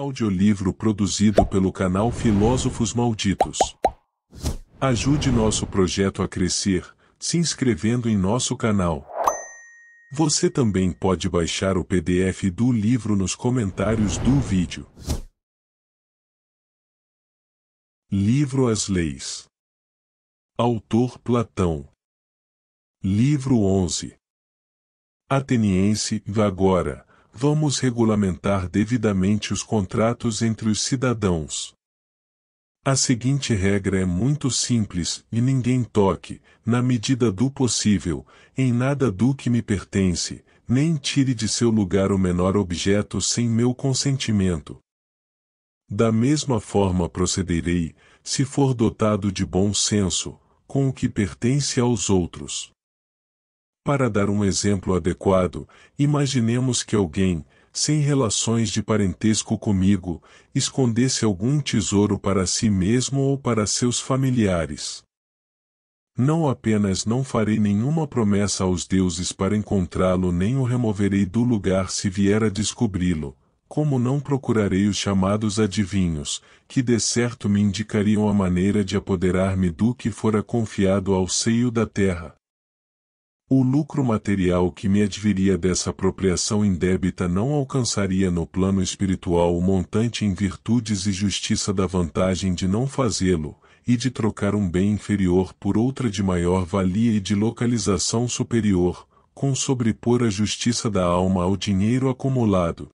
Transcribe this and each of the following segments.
Audiolivro produzido pelo canal Filósofos Malditos. Ajude nosso projeto a crescer, se inscrevendo em nosso canal. Você também pode baixar o PDF do livro nos comentários do vídeo. Livro As Leis Autor Platão Livro 11 Ateniense, Agora, vamos regulamentar devidamente os contratos entre os cidadãos. A seguinte regra é muito simples, e ninguém toque, na medida do possível, em nada do que me pertence, nem tire de seu lugar o menor objeto sem meu consentimento. Da mesma forma procederei, se for dotado de bom senso, com o que pertence aos outros. Para dar um exemplo adequado, imaginemos que alguém, sem relações de parentesco comigo, escondesse algum tesouro para si mesmo ou para seus familiares. Não apenas não farei nenhuma promessa aos deuses para encontrá-lo nem o removerei do lugar se vier a descobri-lo, como não procurarei os chamados adivinhos, que de certo me indicariam a maneira de apoderar-me do que fora confiado ao seio da terra o lucro material que me adviria dessa apropriação indébita não alcançaria no plano espiritual o montante em virtudes e justiça da vantagem de não fazê-lo, e de trocar um bem inferior por outra de maior valia e de localização superior, com sobrepor a justiça da alma ao dinheiro acumulado.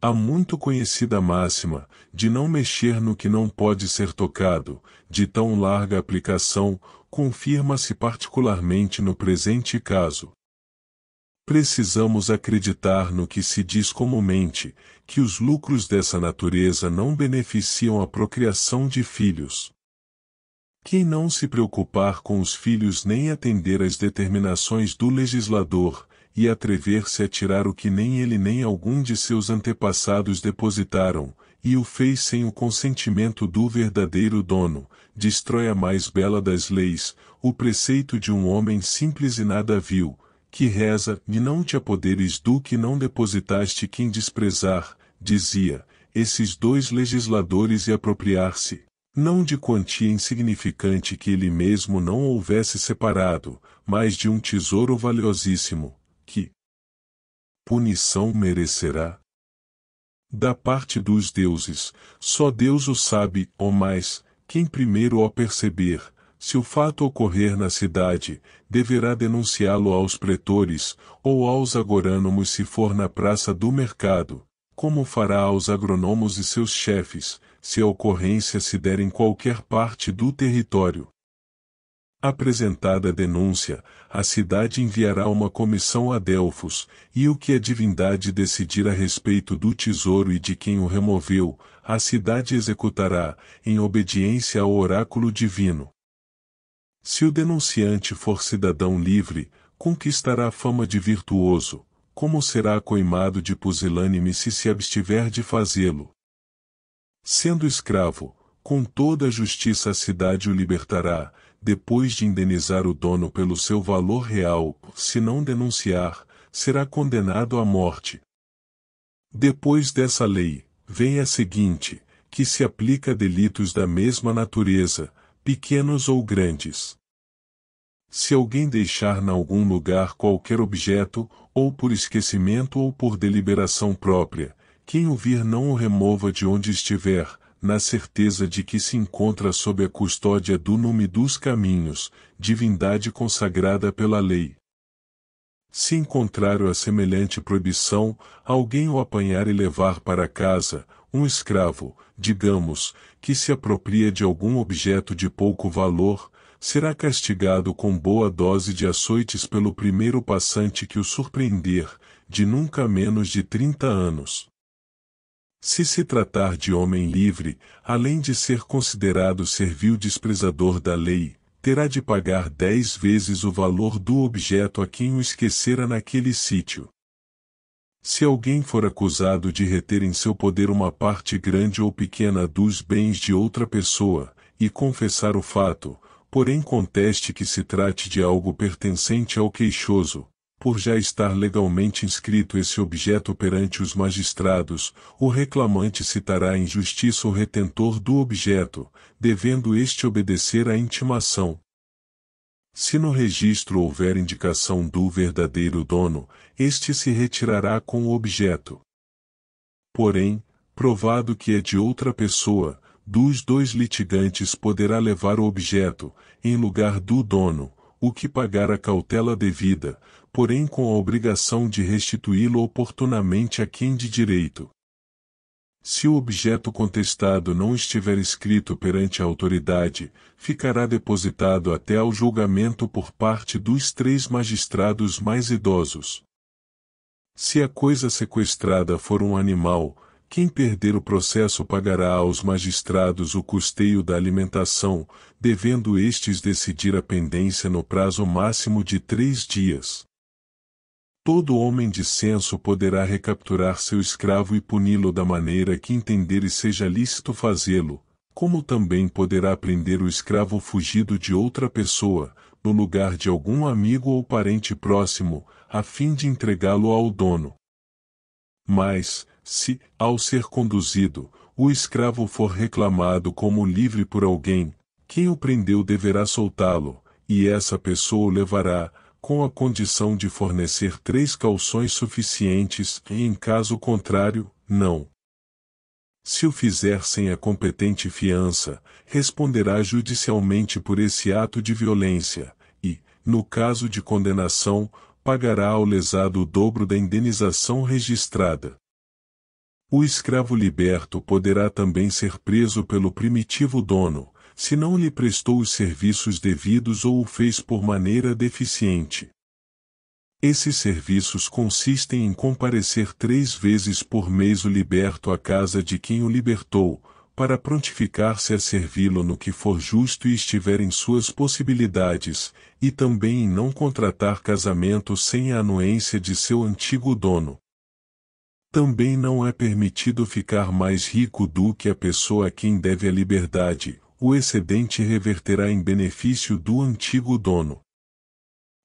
A muito conhecida máxima, de não mexer no que não pode ser tocado, de tão larga aplicação, confirma-se particularmente no presente caso. Precisamos acreditar no que se diz comumente, que os lucros dessa natureza não beneficiam a procriação de filhos. Quem não se preocupar com os filhos nem atender às determinações do legislador, e atrever-se a tirar o que nem ele nem algum de seus antepassados depositaram, e o fez sem o consentimento do verdadeiro dono, destrói a mais bela das leis, o preceito de um homem simples e nada vil, que reza, e não te apoderes do que não depositaste quem desprezar, dizia, esses dois legisladores e apropriar-se, não de quantia insignificante que ele mesmo não houvesse separado, mas de um tesouro valiosíssimo, que punição merecerá? da parte dos deuses, só Deus o sabe, ou mais, quem primeiro o perceber, se o fato ocorrer na cidade, deverá denunciá-lo aos pretores, ou aos agorânomos se for na praça do mercado, como fará aos agronômos e seus chefes, se a ocorrência se der em qualquer parte do território. Apresentada a denúncia, a cidade enviará uma comissão a Delfos, e o que a divindade decidir a respeito do tesouro e de quem o removeu, a cidade executará, em obediência ao oráculo divino. Se o denunciante for cidadão livre, conquistará fama de virtuoso, como será coimado de pusilânime se se abstiver de fazê-lo. Sendo escravo, com toda a justiça a cidade o libertará, depois de indenizar o dono pelo seu valor real, se não denunciar, será condenado à morte. Depois dessa lei, vem a seguinte, que se aplica a delitos da mesma natureza, pequenos ou grandes. Se alguém deixar em algum lugar qualquer objeto, ou por esquecimento ou por deliberação própria, quem o vir não o remova de onde estiver, na certeza de que se encontra sob a custódia do nome dos caminhos, divindade consagrada pela lei. Se encontrar a semelhante proibição, alguém o apanhar e levar para casa, um escravo, digamos, que se apropria de algum objeto de pouco valor, será castigado com boa dose de açoites pelo primeiro passante que o surpreender, de nunca menos de trinta anos. Se se tratar de homem livre, além de ser considerado servil desprezador da lei, terá de pagar dez vezes o valor do objeto a quem o esquecera naquele sítio. Se alguém for acusado de reter em seu poder uma parte grande ou pequena dos bens de outra pessoa, e confessar o fato, porém conteste que se trate de algo pertencente ao queixoso, por já estar legalmente inscrito esse objeto perante os magistrados, o reclamante citará em justiça o retentor do objeto, devendo este obedecer à intimação. Se no registro houver indicação do verdadeiro dono, este se retirará com o objeto. Porém, provado que é de outra pessoa, dos dois litigantes poderá levar o objeto, em lugar do dono, o que pagar a cautela devida, porém com a obrigação de restituí-lo oportunamente a quem de direito. Se o objeto contestado não estiver escrito perante a autoridade, ficará depositado até ao julgamento por parte dos três magistrados mais idosos. Se a coisa sequestrada for um animal, quem perder o processo pagará aos magistrados o custeio da alimentação, devendo estes decidir a pendência no prazo máximo de três dias. Todo homem de senso poderá recapturar seu escravo e puni-lo da maneira que entender e seja lícito fazê-lo, como também poderá prender o escravo fugido de outra pessoa, no lugar de algum amigo ou parente próximo, a fim de entregá-lo ao dono. Mas, se, ao ser conduzido, o escravo for reclamado como livre por alguém, quem o prendeu deverá soltá-lo, e essa pessoa o levará, com a condição de fornecer três calções suficientes e, em caso contrário, não. Se o fizer sem a competente fiança, responderá judicialmente por esse ato de violência, e, no caso de condenação, pagará ao lesado o dobro da indenização registrada. O escravo liberto poderá também ser preso pelo primitivo dono, se não lhe prestou os serviços devidos ou o fez por maneira deficiente. Esses serviços consistem em comparecer três vezes por mês o liberto à casa de quem o libertou, para prontificar-se a servi-lo no que for justo e estiver em suas possibilidades, e também em não contratar casamento sem a anuência de seu antigo dono. Também não é permitido ficar mais rico do que a pessoa a quem deve a liberdade, o excedente reverterá em benefício do antigo dono.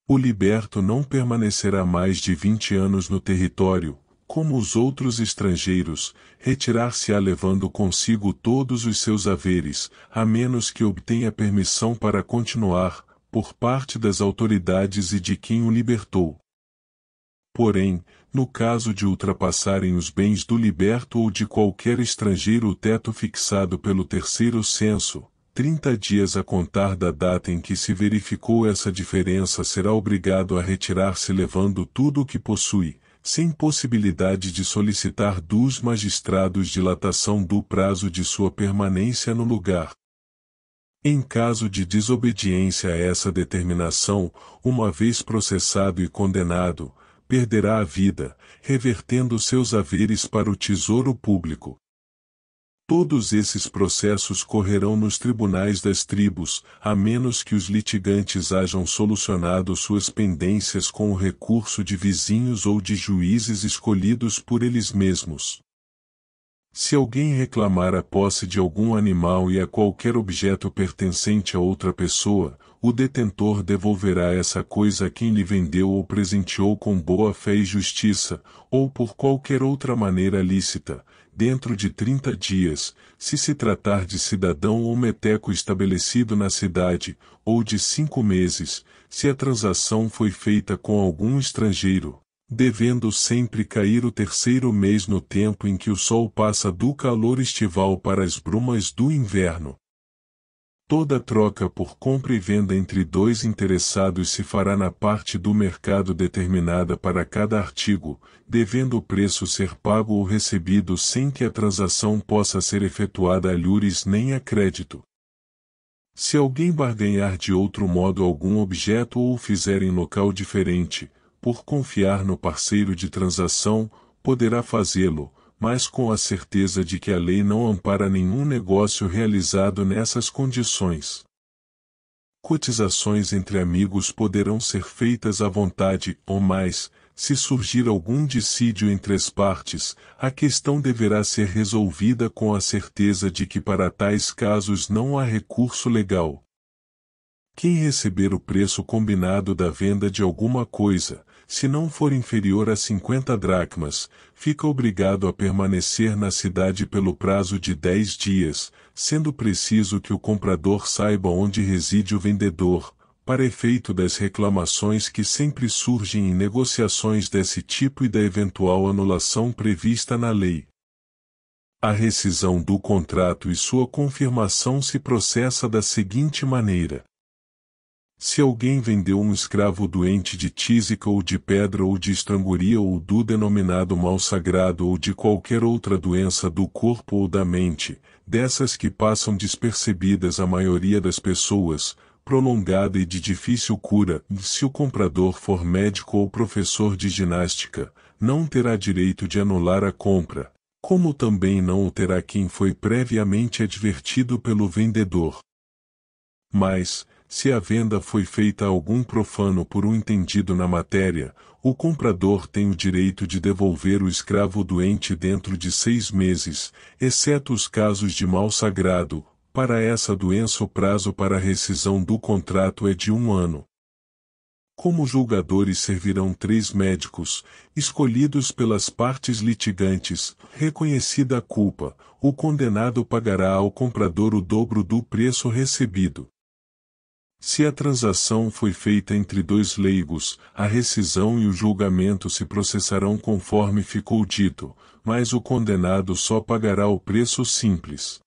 O liberto não permanecerá mais de 20 anos no território, como os outros estrangeiros, retirar-se-á levando consigo todos os seus haveres, a menos que obtenha permissão para continuar, por parte das autoridades e de quem o libertou. Porém, no caso de ultrapassarem os bens do liberto ou de qualquer estrangeiro o teto fixado pelo terceiro censo, 30 dias a contar da data em que se verificou essa diferença será obrigado a retirar-se levando tudo o que possui, sem possibilidade de solicitar dos magistrados dilatação do prazo de sua permanência no lugar. Em caso de desobediência a essa determinação, uma vez processado e condenado, perderá a vida, revertendo seus haveres para o tesouro público. Todos esses processos correrão nos tribunais das tribos, a menos que os litigantes hajam solucionado suas pendências com o recurso de vizinhos ou de juízes escolhidos por eles mesmos. Se alguém reclamar a posse de algum animal e a qualquer objeto pertencente a outra pessoa, o detentor devolverá essa coisa a quem lhe vendeu ou presenteou com boa fé e justiça, ou por qualquer outra maneira lícita, dentro de trinta dias, se se tratar de cidadão ou meteco estabelecido na cidade, ou de cinco meses, se a transação foi feita com algum estrangeiro, devendo sempre cair o terceiro mês no tempo em que o sol passa do calor estival para as brumas do inverno, Toda troca por compra e venda entre dois interessados se fará na parte do mercado determinada para cada artigo, devendo o preço ser pago ou recebido sem que a transação possa ser efetuada a lures nem a crédito. Se alguém barganhar de outro modo algum objeto ou o fizer em local diferente, por confiar no parceiro de transação, poderá fazê-lo, mas com a certeza de que a lei não ampara nenhum negócio realizado nessas condições. Cotizações entre amigos poderão ser feitas à vontade ou mais, se surgir algum dissídio entre as partes, a questão deverá ser resolvida com a certeza de que para tais casos não há recurso legal. Quem receber o preço combinado da venda de alguma coisa, se não for inferior a 50 dracmas, fica obrigado a permanecer na cidade pelo prazo de 10 dias, sendo preciso que o comprador saiba onde reside o vendedor, para efeito das reclamações que sempre surgem em negociações desse tipo e da eventual anulação prevista na lei. A rescisão do contrato e sua confirmação se processa da seguinte maneira: se alguém vendeu um escravo doente de tísica ou de pedra ou de estranguria ou do denominado mal sagrado ou de qualquer outra doença do corpo ou da mente, dessas que passam despercebidas a maioria das pessoas, prolongada e de difícil cura, se o comprador for médico ou professor de ginástica, não terá direito de anular a compra, como também não o terá quem foi previamente advertido pelo vendedor. Mas, se a venda foi feita a algum profano por um entendido na matéria, o comprador tem o direito de devolver o escravo doente dentro de seis meses, exceto os casos de mal sagrado, para essa doença o prazo para rescisão do contrato é de um ano. Como julgadores servirão três médicos, escolhidos pelas partes litigantes, reconhecida a culpa, o condenado pagará ao comprador o dobro do preço recebido. Se a transação foi feita entre dois leigos, a rescisão e o julgamento se processarão conforme ficou dito, mas o condenado só pagará o preço simples.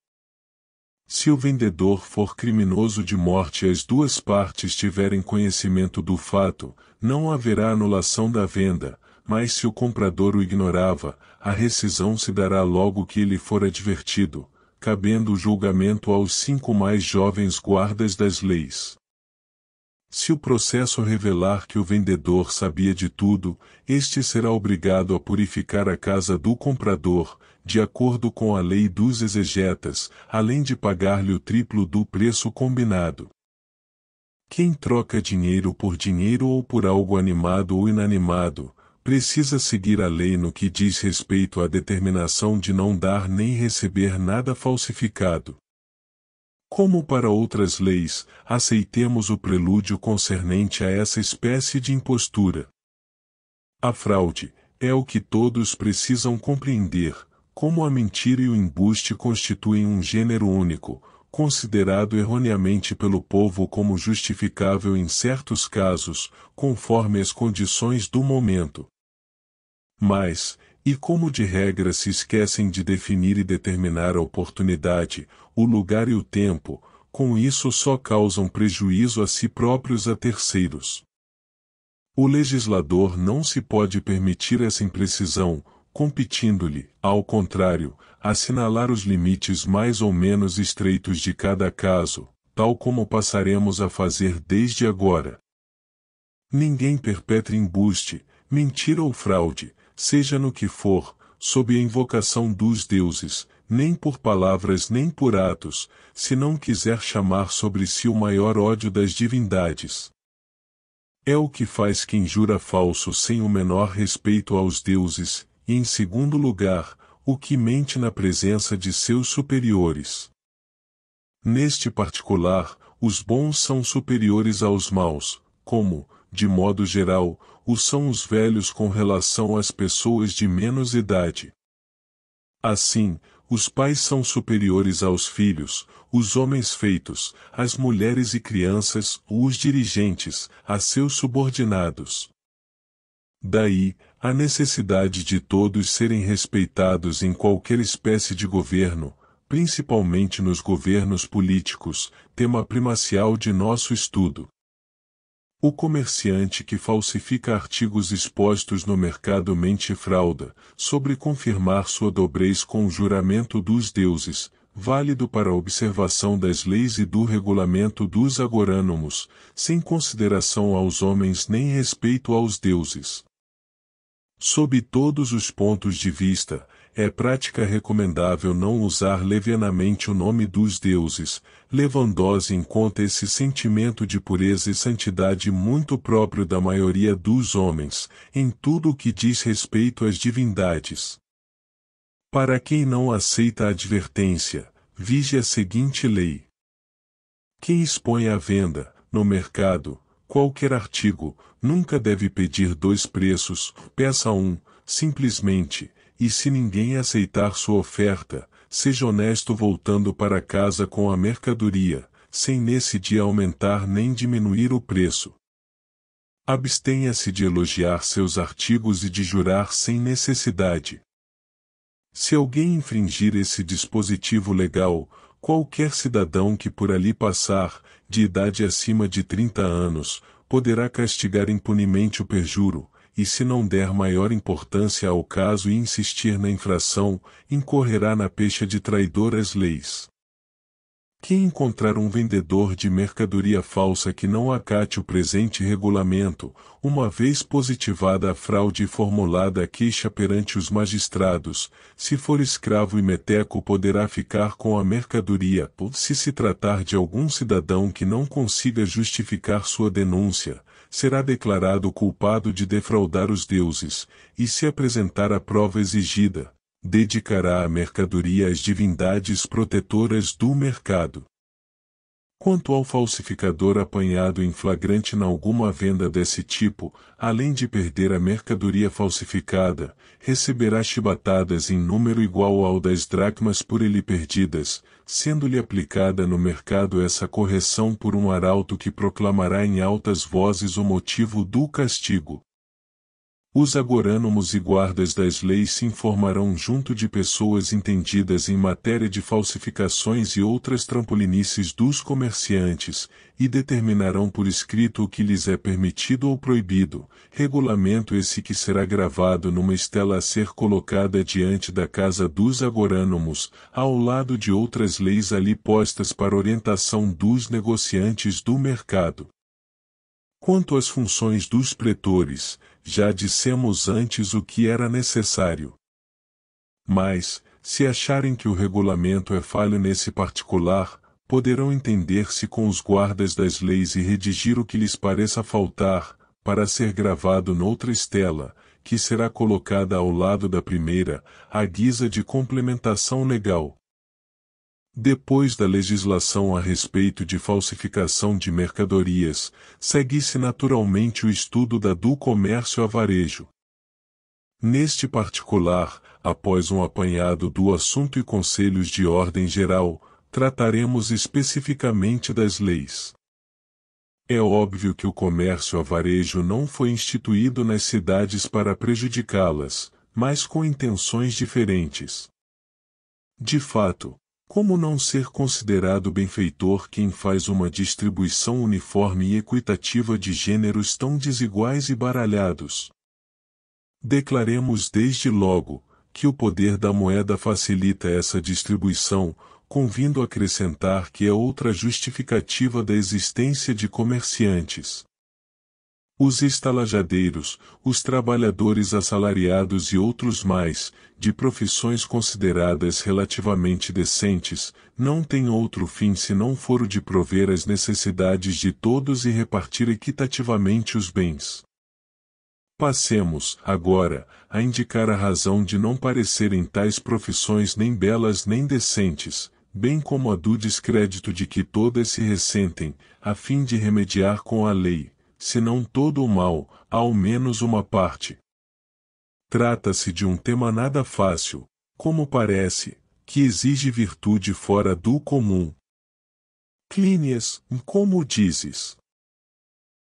Se o vendedor for criminoso de morte e as duas partes tiverem conhecimento do fato, não haverá anulação da venda, mas se o comprador o ignorava, a rescisão se dará logo que ele for advertido, cabendo o julgamento aos cinco mais jovens guardas das leis. Se o processo revelar que o vendedor sabia de tudo, este será obrigado a purificar a casa do comprador, de acordo com a lei dos exegetas, além de pagar-lhe o triplo do preço combinado. Quem troca dinheiro por dinheiro ou por algo animado ou inanimado, precisa seguir a lei no que diz respeito à determinação de não dar nem receber nada falsificado. Como para outras leis, aceitemos o prelúdio concernente a essa espécie de impostura. A fraude é o que todos precisam compreender, como a mentira e o embuste constituem um gênero único, considerado erroneamente pelo povo como justificável em certos casos, conforme as condições do momento. Mas, e como de regra se esquecem de definir e determinar a oportunidade, o lugar e o tempo, com isso só causam prejuízo a si próprios a terceiros. O legislador não se pode permitir essa imprecisão, competindo-lhe, ao contrário, assinalar os limites mais ou menos estreitos de cada caso, tal como passaremos a fazer desde agora. Ninguém perpetra embuste, mentira ou fraude, seja no que for, sob a invocação dos deuses, nem por palavras nem por atos, se não quiser chamar sobre si o maior ódio das divindades. É o que faz quem jura falso sem o menor respeito aos deuses, e em segundo lugar, o que mente na presença de seus superiores. Neste particular, os bons são superiores aos maus, como, de modo geral, os são os velhos com relação às pessoas de menos idade. Assim, os pais são superiores aos filhos, os homens feitos, as mulheres e crianças, os dirigentes, a seus subordinados. Daí, a necessidade de todos serem respeitados em qualquer espécie de governo, principalmente nos governos políticos, tema primacial de nosso estudo. O comerciante que falsifica artigos expostos no mercado mente e frauda, sobre confirmar sua dobrez com o juramento dos deuses, válido para a observação das leis e do regulamento dos agorânomos, sem consideração aos homens nem respeito aos deuses. Sob todos os pontos de vista, é prática recomendável não usar levianamente o nome dos deuses, Lewandowski encontra esse sentimento de pureza e santidade muito próprio da maioria dos homens, em tudo o que diz respeito às divindades. Para quem não aceita a advertência, vige a seguinte lei. Quem expõe à venda, no mercado, qualquer artigo, nunca deve pedir dois preços, peça um, simplesmente, e se ninguém aceitar sua oferta, Seja honesto voltando para casa com a mercadoria, sem nesse dia aumentar nem diminuir o preço. Abstenha-se de elogiar seus artigos e de jurar sem necessidade. Se alguém infringir esse dispositivo legal, qualquer cidadão que por ali passar, de idade acima de 30 anos, poderá castigar impunemente o perjuro, e se não der maior importância ao caso e insistir na infração, incorrerá na pecha de traidor às leis. Quem encontrar um vendedor de mercadoria falsa que não acate o presente regulamento, uma vez positivada a fraude e formulada a queixa perante os magistrados, se for escravo e meteco poderá ficar com a mercadoria, ou se se tratar de algum cidadão que não consiga justificar sua denúncia, será declarado culpado de defraudar os deuses, e se apresentar a prova exigida, dedicará a mercadoria às divindades protetoras do mercado. Quanto ao falsificador apanhado em flagrante em alguma venda desse tipo, além de perder a mercadoria falsificada, receberá chibatadas em número igual ao das dracmas por ele perdidas, sendo-lhe aplicada no mercado essa correção por um arauto que proclamará em altas vozes o motivo do castigo. Os agorânomos e guardas das leis se informarão junto de pessoas entendidas em matéria de falsificações e outras trampolinices dos comerciantes, e determinarão por escrito o que lhes é permitido ou proibido, regulamento esse que será gravado numa estela a ser colocada diante da casa dos agorânomos, ao lado de outras leis ali postas para orientação dos negociantes do mercado. Quanto às funções dos pretores, já dissemos antes o que era necessário. Mas, se acharem que o regulamento é falho nesse particular, poderão entender-se com os guardas das leis e redigir o que lhes pareça faltar, para ser gravado noutra estela, que será colocada ao lado da primeira, à guisa de complementação legal, depois da legislação a respeito de falsificação de mercadorias, segue-se naturalmente o estudo da do comércio a varejo. Neste particular, após um apanhado do assunto e conselhos de ordem geral, trataremos especificamente das leis. É óbvio que o comércio a varejo não foi instituído nas cidades para prejudicá-las, mas com intenções diferentes. De fato, como não ser considerado benfeitor quem faz uma distribuição uniforme e equitativa de gêneros tão desiguais e baralhados? Declaremos desde logo que o poder da moeda facilita essa distribuição, convindo acrescentar que é outra justificativa da existência de comerciantes os estalajadeiros, os trabalhadores assalariados e outros mais, de profissões consideradas relativamente decentes, não têm outro fim se não for o de prover as necessidades de todos e repartir equitativamente os bens. Passemos, agora, a indicar a razão de não parecerem tais profissões nem belas nem decentes, bem como a do descrédito de que todas se ressentem, a fim de remediar com a lei, se não todo o mal, ao menos uma parte. Trata-se de um tema nada fácil, como parece, que exige virtude fora do comum. Clínias, como dizes?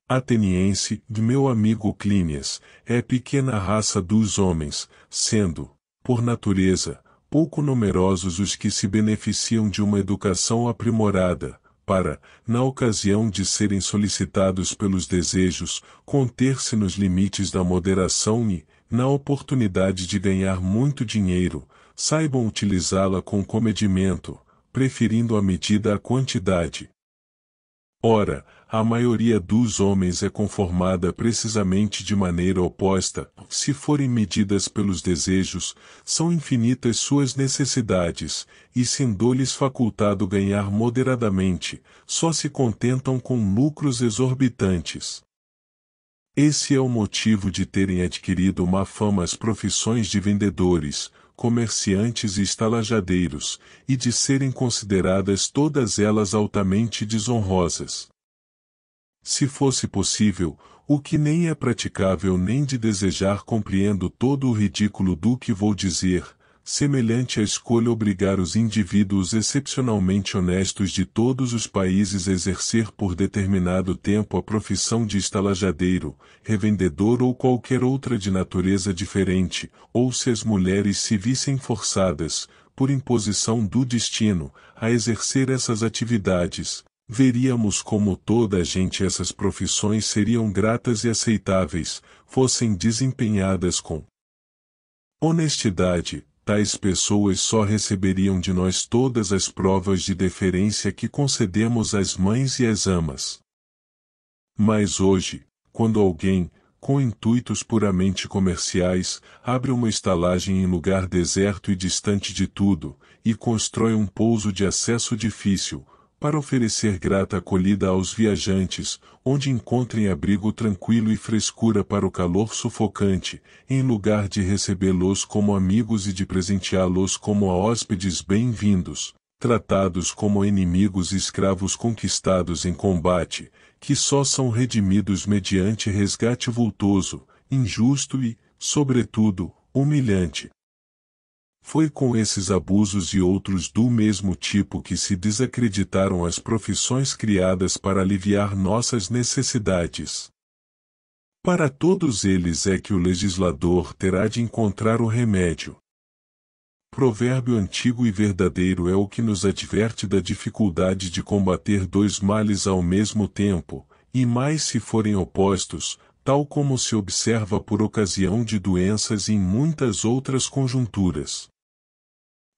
Ateniense, meu amigo Clínias, é pequena raça dos homens, sendo, por natureza, pouco numerosos os que se beneficiam de uma educação aprimorada, para, na ocasião de serem solicitados pelos desejos, conter-se nos limites da moderação e, na oportunidade de ganhar muito dinheiro, saibam utilizá-la com comedimento, preferindo a medida à quantidade. Ora, a maioria dos homens é conformada precisamente de maneira oposta. Se forem medidas pelos desejos, são infinitas suas necessidades, e sendo-lhes facultado ganhar moderadamente, só se contentam com lucros exorbitantes. Esse é o motivo de terem adquirido má fama as profissões de vendedores, comerciantes e estalajadeiros, e de serem consideradas todas elas altamente desonrosas se fosse possível, o que nem é praticável nem de desejar compreendo todo o ridículo do que vou dizer, semelhante à escolha obrigar os indivíduos excepcionalmente honestos de todos os países a exercer por determinado tempo a profissão de estalajadeiro, revendedor ou qualquer outra de natureza diferente, ou se as mulheres se vissem forçadas, por imposição do destino, a exercer essas atividades, veríamos como toda a gente essas profissões seriam gratas e aceitáveis, fossem desempenhadas com honestidade, tais pessoas só receberiam de nós todas as provas de deferência que concedemos às mães e às amas. Mas hoje, quando alguém, com intuitos puramente comerciais, abre uma estalagem em lugar deserto e distante de tudo, e constrói um pouso de acesso difícil, para oferecer grata acolhida aos viajantes, onde encontrem abrigo tranquilo e frescura para o calor sufocante, em lugar de recebê-los como amigos e de presenteá-los como a hóspedes bem-vindos, tratados como inimigos e escravos conquistados em combate, que só são redimidos mediante resgate vultoso, injusto e, sobretudo, humilhante, foi com esses abusos e outros do mesmo tipo que se desacreditaram as profissões criadas para aliviar nossas necessidades. Para todos eles é que o legislador terá de encontrar o remédio. Provérbio antigo e verdadeiro é o que nos adverte da dificuldade de combater dois males ao mesmo tempo, e mais se forem opostos, tal como se observa por ocasião de doenças e em muitas outras conjunturas.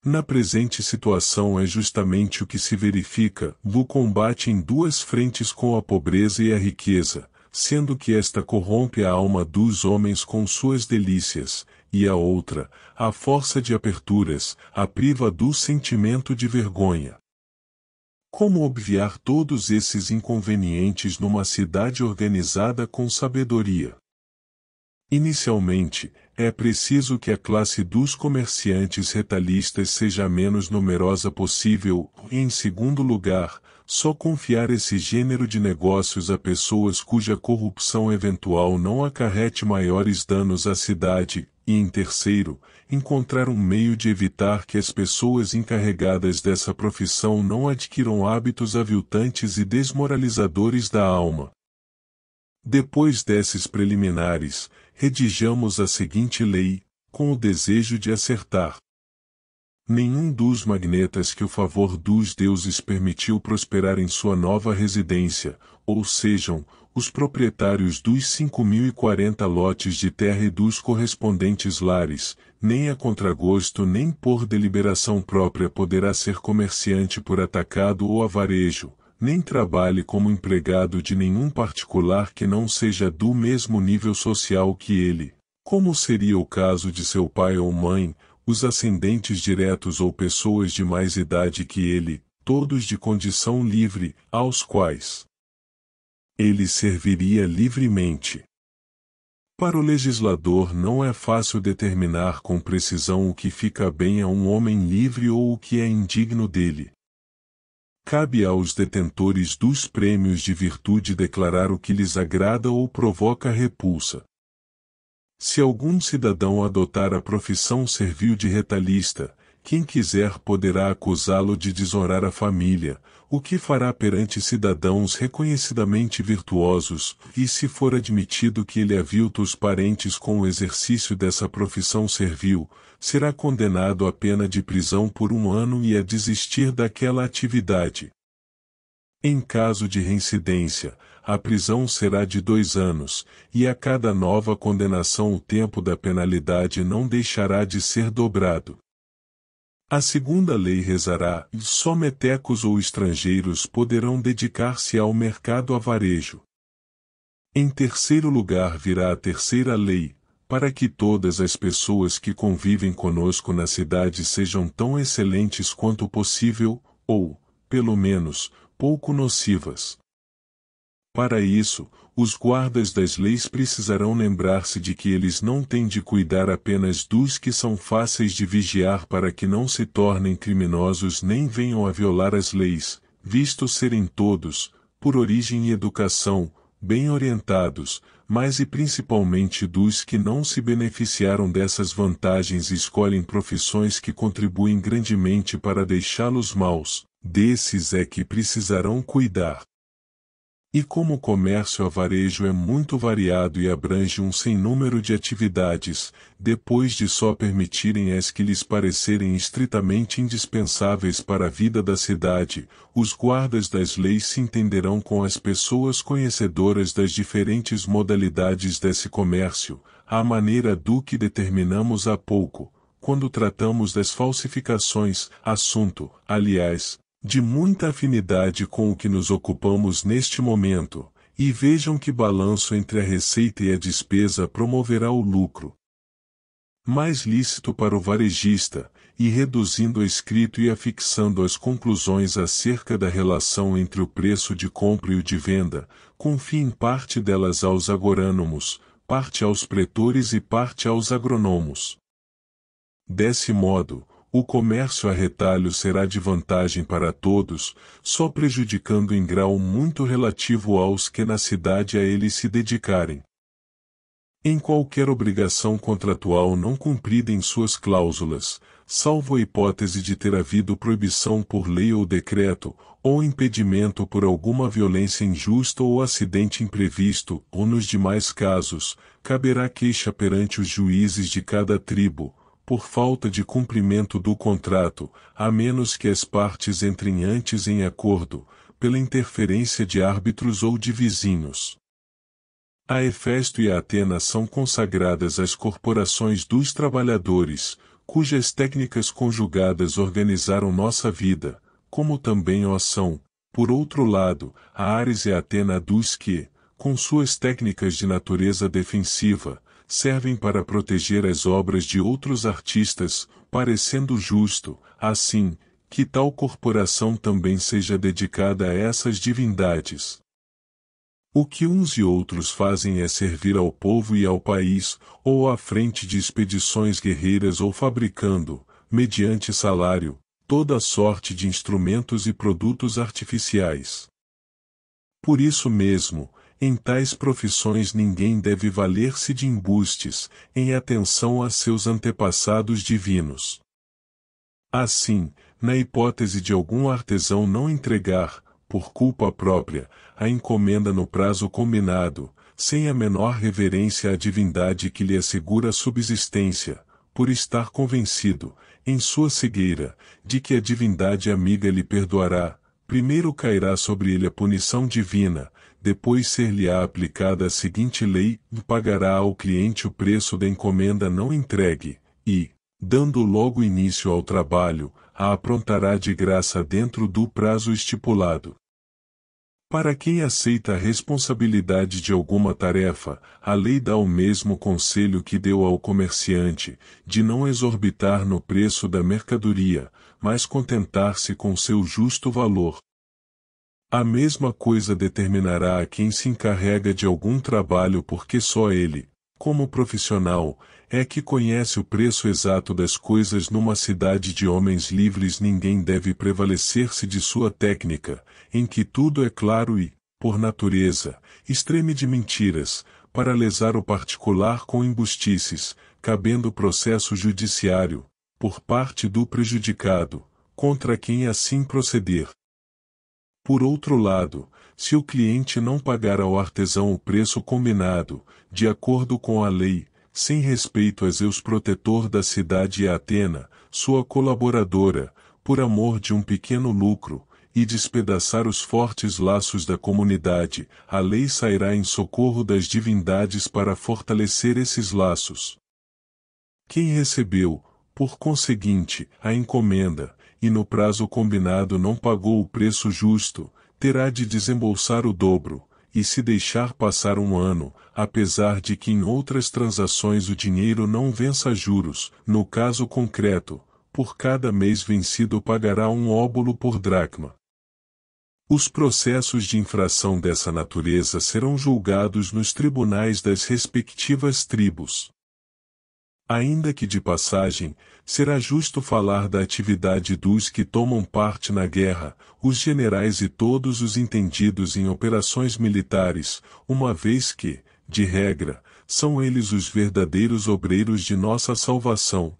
Na presente situação é justamente o que se verifica, o combate em duas frentes com a pobreza e a riqueza, sendo que esta corrompe a alma dos homens com suas delícias, e a outra, a força de aperturas, a priva do sentimento de vergonha. Como obviar todos esses inconvenientes numa cidade organizada com sabedoria? Inicialmente, é preciso que a classe dos comerciantes retalhistas seja a menos numerosa possível, e, em segundo lugar, só confiar esse gênero de negócios a pessoas cuja corrupção eventual não acarrete maiores danos à cidade, e, em terceiro, encontrar um meio de evitar que as pessoas encarregadas dessa profissão não adquiram hábitos aviltantes e desmoralizadores da alma. Depois desses preliminares, redigamos a seguinte lei, com o desejo de acertar. Nenhum dos magnetas que o favor dos deuses permitiu prosperar em sua nova residência, ou sejam, os proprietários dos 5.040 lotes de terra e dos correspondentes lares, nem a contragosto nem por deliberação própria poderá ser comerciante por atacado ou a varejo, nem trabalhe como empregado de nenhum particular que não seja do mesmo nível social que ele, como seria o caso de seu pai ou mãe, os ascendentes diretos ou pessoas de mais idade que ele, todos de condição livre, aos quais ele serviria livremente. Para o legislador não é fácil determinar com precisão o que fica bem a um homem livre ou o que é indigno dele, cabe aos detentores dos prêmios de virtude declarar o que lhes agrada ou provoca repulsa. Se algum cidadão adotar a profissão servil de retalhista, quem quiser poderá acusá-lo de desonrar a família, o que fará perante cidadãos reconhecidamente virtuosos, e se for admitido que ele avilta é os parentes com o exercício dessa profissão servil, será condenado à pena de prisão por um ano e a desistir daquela atividade. Em caso de reincidência, a prisão será de dois anos, e a cada nova condenação o tempo da penalidade não deixará de ser dobrado. A segunda lei rezará, só metecos ou estrangeiros poderão dedicar-se ao mercado a varejo. Em terceiro lugar virá a terceira lei, para que todas as pessoas que convivem conosco na cidade sejam tão excelentes quanto possível, ou, pelo menos, pouco nocivas. Para isso, os guardas das leis precisarão lembrar-se de que eles não têm de cuidar apenas dos que são fáceis de vigiar para que não se tornem criminosos nem venham a violar as leis, visto serem todos, por origem e educação, bem orientados, mas e principalmente dos que não se beneficiaram dessas vantagens e escolhem profissões que contribuem grandemente para deixá-los maus, desses é que precisarão cuidar. E como o comércio a varejo é muito variado e abrange um sem número de atividades, depois de só permitirem as que lhes parecerem estritamente indispensáveis para a vida da cidade, os guardas das leis se entenderão com as pessoas conhecedoras das diferentes modalidades desse comércio, à maneira do que determinamos há pouco, quando tratamos das falsificações, assunto, aliás, de muita afinidade com o que nos ocupamos neste momento, e vejam que balanço entre a receita e a despesa promoverá o lucro. Mais lícito para o varejista, e reduzindo o escrito e afixando as conclusões acerca da relação entre o preço de compra e o de venda, confiem parte delas aos agorânomos, parte aos pretores e parte aos agronomos. Desse modo, o comércio a retalho será de vantagem para todos, só prejudicando em grau muito relativo aos que na cidade a ele se dedicarem. Em qualquer obrigação contratual não cumprida em suas cláusulas, salvo a hipótese de ter havido proibição por lei ou decreto, ou impedimento por alguma violência injusta ou acidente imprevisto, ou nos demais casos, caberá queixa perante os juízes de cada tribo, por falta de cumprimento do contrato, a menos que as partes entrem antes em acordo, pela interferência de árbitros ou de vizinhos. A Hefesto e a Atena são consagradas às corporações dos trabalhadores, cujas técnicas conjugadas organizaram nossa vida, como também o são, por outro lado, a Ares e a Atena dos que, com suas técnicas de natureza defensiva, servem para proteger as obras de outros artistas, parecendo justo, assim, que tal corporação também seja dedicada a essas divindades. O que uns e outros fazem é servir ao povo e ao país, ou à frente de expedições guerreiras ou fabricando, mediante salário, toda sorte de instrumentos e produtos artificiais. Por isso mesmo, em tais profissões ninguém deve valer-se de embustes, em atenção a seus antepassados divinos. Assim, na hipótese de algum artesão não entregar, por culpa própria, a encomenda no prazo combinado, sem a menor reverência à divindade que lhe assegura a subsistência, por estar convencido, em sua cegueira, de que a divindade amiga lhe perdoará, primeiro cairá sobre ele a punição divina, depois ser-lhe-á aplicada a seguinte lei, pagará ao cliente o preço da encomenda não entregue, e, dando logo início ao trabalho, a aprontará de graça dentro do prazo estipulado. Para quem aceita a responsabilidade de alguma tarefa, a lei dá o mesmo conselho que deu ao comerciante, de não exorbitar no preço da mercadoria, mas contentar-se com seu justo valor. A mesma coisa determinará a quem se encarrega de algum trabalho porque só ele, como profissional, é que conhece o preço exato das coisas numa cidade de homens livres ninguém deve prevalecer-se de sua técnica, em que tudo é claro e, por natureza, extreme de mentiras, para lesar o particular com embustices, cabendo processo judiciário, por parte do prejudicado, contra quem assim proceder. Por outro lado, se o cliente não pagar ao artesão o preço combinado, de acordo com a lei, sem respeito a Zeus protetor da cidade e Atena, sua colaboradora, por amor de um pequeno lucro, e despedaçar os fortes laços da comunidade, a lei sairá em socorro das divindades para fortalecer esses laços. Quem recebeu, por conseguinte, a encomenda, e no prazo combinado não pagou o preço justo, terá de desembolsar o dobro, e se deixar passar um ano, apesar de que em outras transações o dinheiro não vença juros, no caso concreto, por cada mês vencido pagará um óbolo por dracma. Os processos de infração dessa natureza serão julgados nos tribunais das respectivas tribos. Ainda que de passagem, será justo falar da atividade dos que tomam parte na guerra, os generais e todos os entendidos em operações militares, uma vez que, de regra, são eles os verdadeiros obreiros de nossa salvação,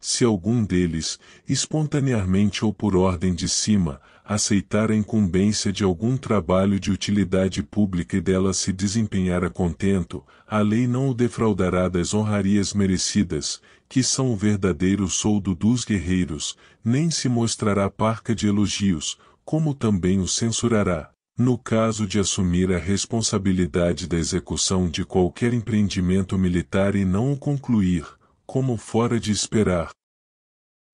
se algum deles, espontaneamente ou por ordem de cima, aceitar a incumbência de algum trabalho de utilidade pública e dela se desempenhar a contento, a lei não o defraudará das honrarias merecidas, que são o verdadeiro soldo dos guerreiros, nem se mostrará parca de elogios, como também o censurará. No caso de assumir a responsabilidade da execução de qualquer empreendimento militar e não o concluir, como fora de esperar.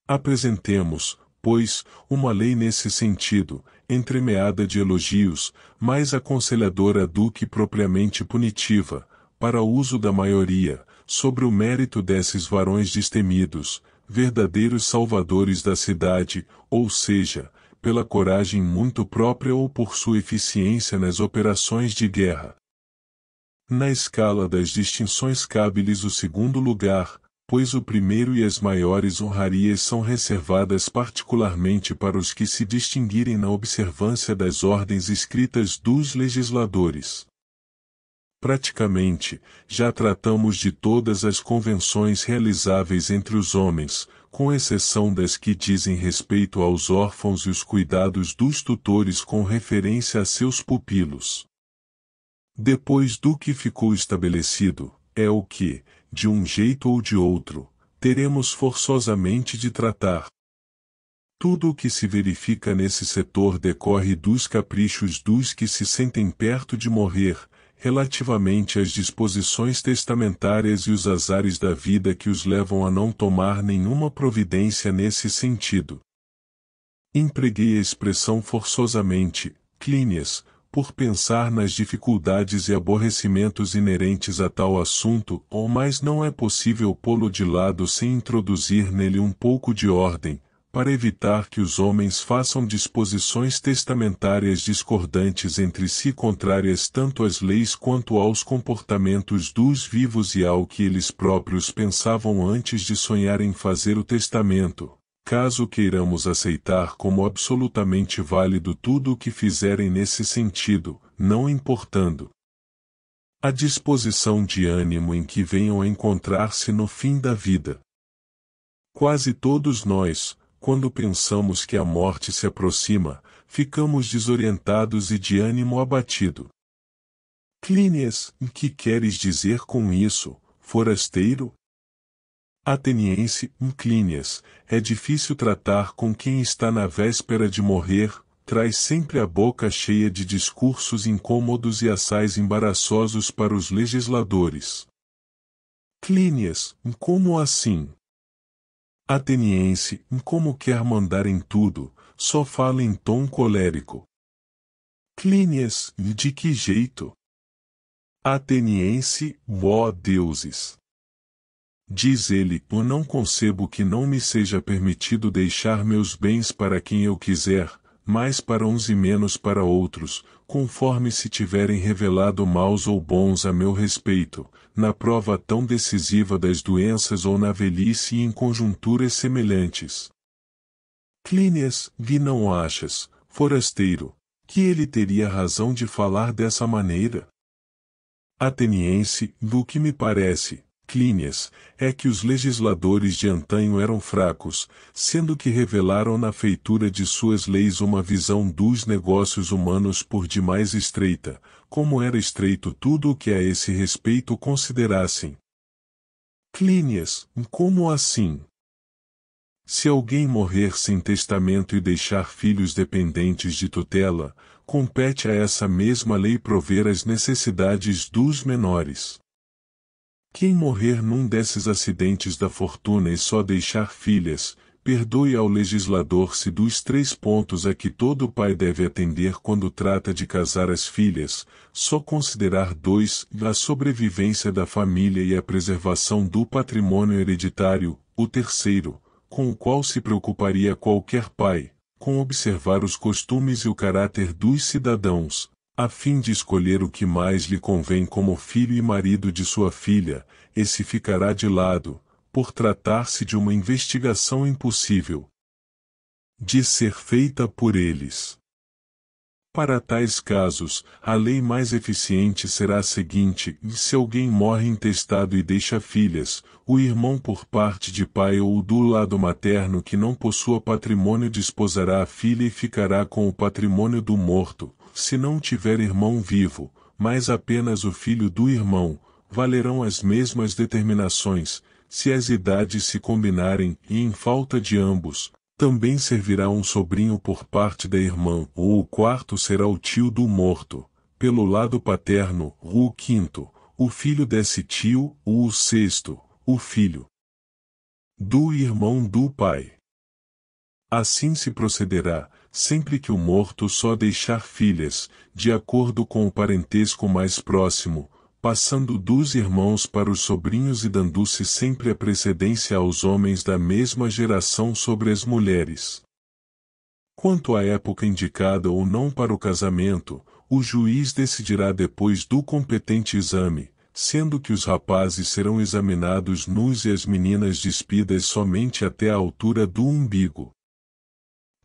Apresentemos, pois, uma lei nesse sentido, entremeada de elogios, mais aconselhadora do que propriamente punitiva, para uso da maioria, sobre o mérito desses varões destemidos, verdadeiros salvadores da cidade, ou seja, pela coragem muito própria ou por sua eficiência nas operações de guerra. Na escala das distinções cabe-lhes o segundo lugar, pois o primeiro e as maiores honrarias são reservadas particularmente para os que se distinguirem na observância das ordens escritas dos legisladores. Praticamente, já tratamos de todas as convenções realizáveis entre os homens, com exceção das que dizem respeito aos órfãos e os cuidados dos tutores com referência a seus pupilos. Depois do que ficou estabelecido, é o que, de um jeito ou de outro, teremos forçosamente de tratar. Tudo o que se verifica nesse setor decorre dos caprichos dos que se sentem perto de morrer, relativamente às disposições testamentárias e os azares da vida que os levam a não tomar nenhuma providência nesse sentido. Empreguei a expressão forçosamente, Clínias, por pensar nas dificuldades e aborrecimentos inerentes a tal assunto, ou mais não é possível pô-lo de lado sem introduzir nele um pouco de ordem, para evitar que os homens façam disposições testamentárias discordantes entre si contrárias tanto às leis quanto aos comportamentos dos vivos e ao que eles próprios pensavam antes de sonhar em fazer o testamento caso queiramos aceitar como absolutamente válido tudo o que fizerem nesse sentido, não importando a disposição de ânimo em que venham a encontrar-se no fim da vida. Quase todos nós, quando pensamos que a morte se aproxima, ficamos desorientados e de ânimo abatido. Clínias, que queres dizer com isso, forasteiro? Ateniense, inclines, é difícil tratar com quem está na véspera de morrer, traz sempre a boca cheia de discursos incômodos e assais embaraçosos para os legisladores. Clínias, como assim? Ateniense, como quer mandar em tudo, só fala em tom colérico. Clínias, de que jeito? Ateniense, ó deuses! Diz ele: Eu não concebo que não me seja permitido deixar meus bens para quem eu quiser, mais para uns e menos para outros, conforme se tiverem revelado maus ou bons a meu respeito, na prova tão decisiva das doenças ou na velhice e em conjunturas semelhantes. Clínias, vi não achas, forasteiro, que ele teria razão de falar dessa maneira? Ateniense, do que me parece, Clínias, é que os legisladores de antanho eram fracos, sendo que revelaram na feitura de suas leis uma visão dos negócios humanos por demais estreita, como era estreito tudo o que a esse respeito considerassem. Clínias, como assim? Se alguém morrer sem testamento e deixar filhos dependentes de tutela, compete a essa mesma lei prover as necessidades dos menores. Quem morrer num desses acidentes da fortuna e só deixar filhas, perdoe ao legislador se dos três pontos a que todo pai deve atender quando trata de casar as filhas, só considerar dois, a sobrevivência da família e a preservação do patrimônio hereditário, o terceiro, com o qual se preocuparia qualquer pai, com observar os costumes e o caráter dos cidadãos, a fim de escolher o que mais lhe convém como filho e marido de sua filha, esse ficará de lado, por tratar-se de uma investigação impossível de ser feita por eles. Para tais casos, a lei mais eficiente será a seguinte: se alguém morre intestado e deixa filhas, o irmão por parte de pai ou do lado materno que não possua patrimônio desposará a filha e ficará com o patrimônio do morto, se não tiver irmão vivo, mas apenas o filho do irmão, valerão as mesmas determinações, se as idades se combinarem e em falta de ambos, também servirá um sobrinho por parte da irmã, ou o quarto será o tio do morto, pelo lado paterno, ou o quinto, o filho desse tio, ou o sexto, o filho do irmão do pai. Assim se procederá, sempre que o morto só deixar filhas, de acordo com o parentesco mais próximo, passando dos irmãos para os sobrinhos e dando-se sempre a precedência aos homens da mesma geração sobre as mulheres. Quanto à época indicada ou não para o casamento, o juiz decidirá depois do competente exame, sendo que os rapazes serão examinados nus e as meninas despidas somente até a altura do umbigo.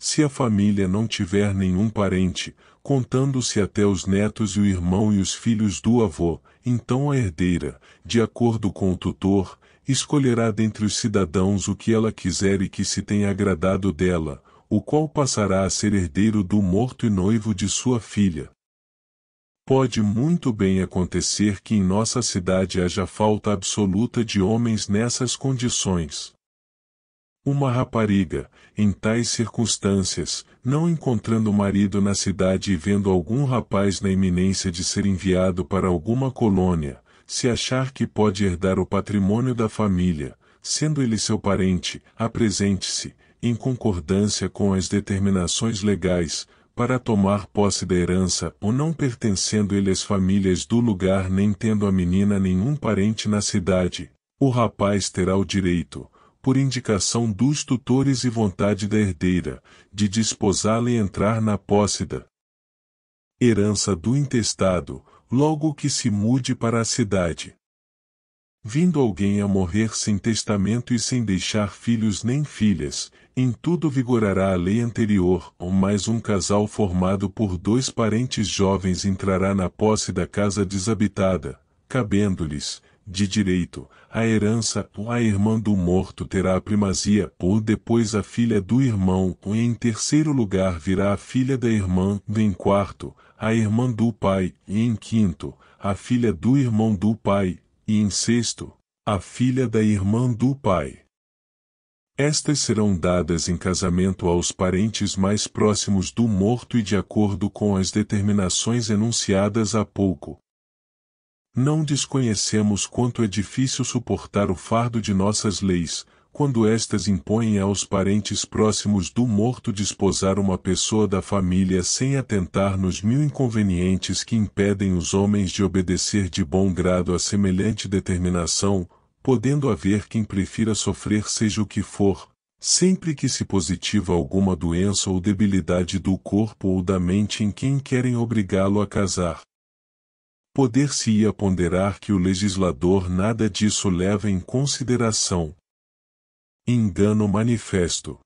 Se a família não tiver nenhum parente, contando-se até os netos e o irmão e os filhos do avô, então a herdeira, de acordo com o tutor, escolherá dentre os cidadãos o que ela quiser e que se tenha agradado dela, o qual passará a ser herdeiro do morto e noivo de sua filha. Pode muito bem acontecer que em nossa cidade haja falta absoluta de homens nessas condições. Uma rapariga, em tais circunstâncias, não encontrando marido na cidade e vendo algum rapaz na iminência de ser enviado para alguma colônia, se achar que pode herdar o patrimônio da família, sendo ele seu parente, apresente-se, em concordância com as determinações legais, para tomar posse da herança ou não pertencendo ele às famílias do lugar nem tendo a menina nenhum parente na cidade, o rapaz terá o direito, por indicação dos tutores e vontade da herdeira, de desposá-la e entrar na posse da herança do intestado, logo que se mude para a cidade. Vindo alguém a morrer sem testamento e sem deixar filhos nem filhas, em tudo vigorará a lei anterior, ou mais um casal formado por dois parentes jovens entrará na posse da casa desabitada, cabendo-lhes, de direito, a herança, a irmã do morto terá a primazia, ou depois a filha do irmão, ou em terceiro lugar virá a filha da irmã, em quarto, a irmã do pai, e em quinto, a filha do irmão do pai, e em sexto, a filha da irmã do pai. Estas serão dadas em casamento aos parentes mais próximos do morto e de acordo com as determinações enunciadas há pouco, não desconhecemos quanto é difícil suportar o fardo de nossas leis, quando estas impõem aos parentes próximos do morto desposar uma pessoa da família sem atentar nos mil inconvenientes que impedem os homens de obedecer de bom grado a semelhante determinação, podendo haver quem prefira sofrer seja o que for, sempre que se positiva alguma doença ou debilidade do corpo ou da mente em quem querem obrigá-lo a casar, poder-se-ia ponderar que o legislador nada disso leva em consideração. Engano manifesto.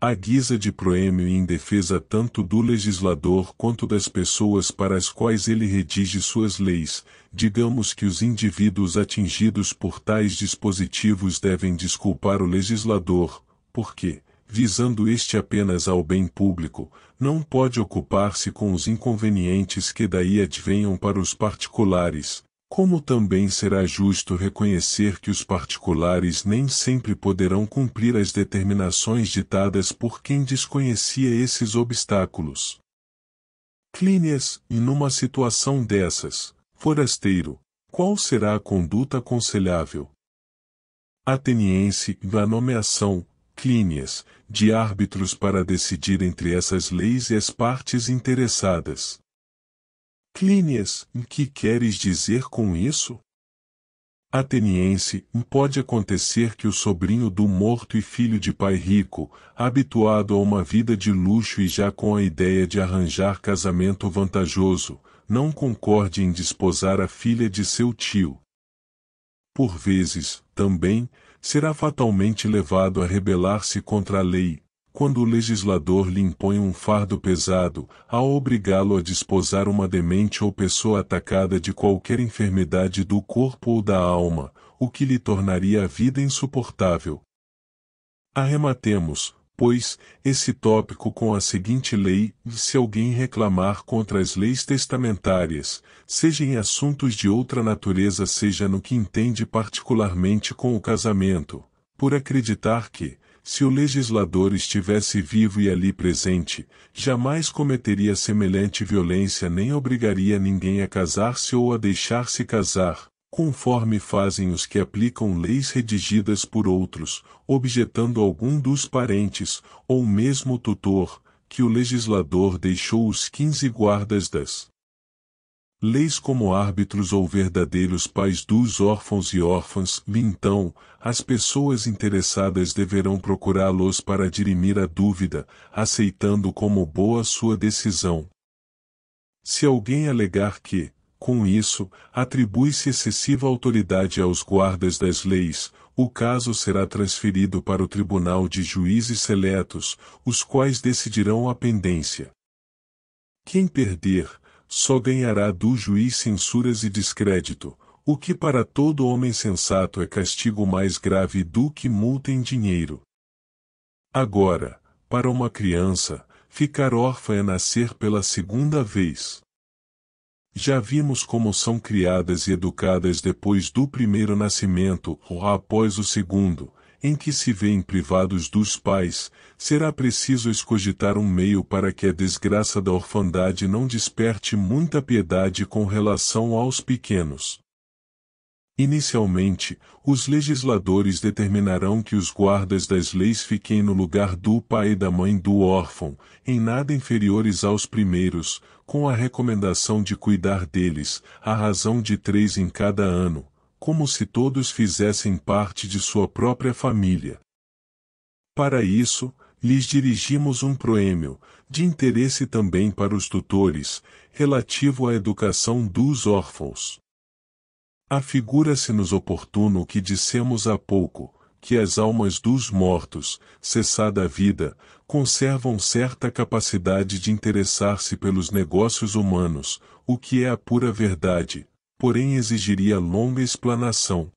A guisa de proêmio em defesa tanto do legislador quanto das pessoas para as quais ele redige suas leis, digamos que os indivíduos atingidos por tais dispositivos devem desculpar o legislador, porque, visando este apenas ao bem público, não pode ocupar-se com os inconvenientes que daí advenham para os particulares, como também será justo reconhecer que os particulares nem sempre poderão cumprir as determinações ditadas por quem desconhecia esses obstáculos. Clínias, e numa situação dessas, forasteiro, qual será a conduta aconselhável? Ateniense, da nomeação, clínias, de árbitros para decidir entre essas leis e as partes interessadas. Clínias, que queres dizer com isso? Ateniense, pode acontecer que o sobrinho do morto e filho de pai rico, habituado a uma vida de luxo e já com a ideia de arranjar casamento vantajoso, não concorde em desposar a filha de seu tio. Por vezes, também, será fatalmente levado a rebelar-se contra a lei, quando o legislador lhe impõe um fardo pesado, ao obrigá-lo a desposar uma demente ou pessoa atacada de qualquer enfermidade do corpo ou da alma, o que lhe tornaria a vida insuportável. Arrematemos, pois, esse tópico com a seguinte lei, se alguém reclamar contra as leis testamentárias, seja em assuntos de outra natureza seja no que entende particularmente com o casamento, por acreditar que, se o legislador estivesse vivo e ali presente, jamais cometeria semelhante violência nem obrigaria ninguém a casar-se ou a deixar-se casar, conforme fazem os que aplicam leis redigidas por outros, objetando algum dos parentes, ou mesmo tutor, que o legislador deixou os quinze guardas das leis como árbitros ou verdadeiros pais dos órfãos e órfãs, então, as pessoas interessadas deverão procurá-los para dirimir a dúvida, aceitando como boa sua decisão. Se alguém alegar que, com isso, atribui-se excessiva autoridade aos guardas das leis, o caso será transferido para o Tribunal de Juízes Seletos, os quais decidirão a pendência. Quem perder, só ganhará do juiz censuras e descrédito, o que para todo homem sensato é castigo mais grave do que multa em dinheiro. Agora, para uma criança, ficar órfã é nascer pela segunda vez. Já vimos como são criadas e educadas depois do primeiro nascimento ou após o segundo, em que se vêem privados dos pais, será preciso escogitar um meio para que a desgraça da orfandade não desperte muita piedade com relação aos pequenos. Inicialmente, os legisladores determinarão que os guardas das leis fiquem no lugar do pai e da mãe do órfão, em nada inferiores aos primeiros, com a recomendação de cuidar deles, à razão de três em cada ano, como se todos fizessem parte de sua própria família. Para isso, lhes dirigimos um proêmio, de interesse também para os tutores, relativo à educação dos órfãos. Afigura-se-nos oportuno o que dissemos há pouco, que as almas dos mortos, cessada a vida, conservam certa capacidade de interessar-se pelos negócios humanos, o que é a pura verdade, porém exigiria longa explanação.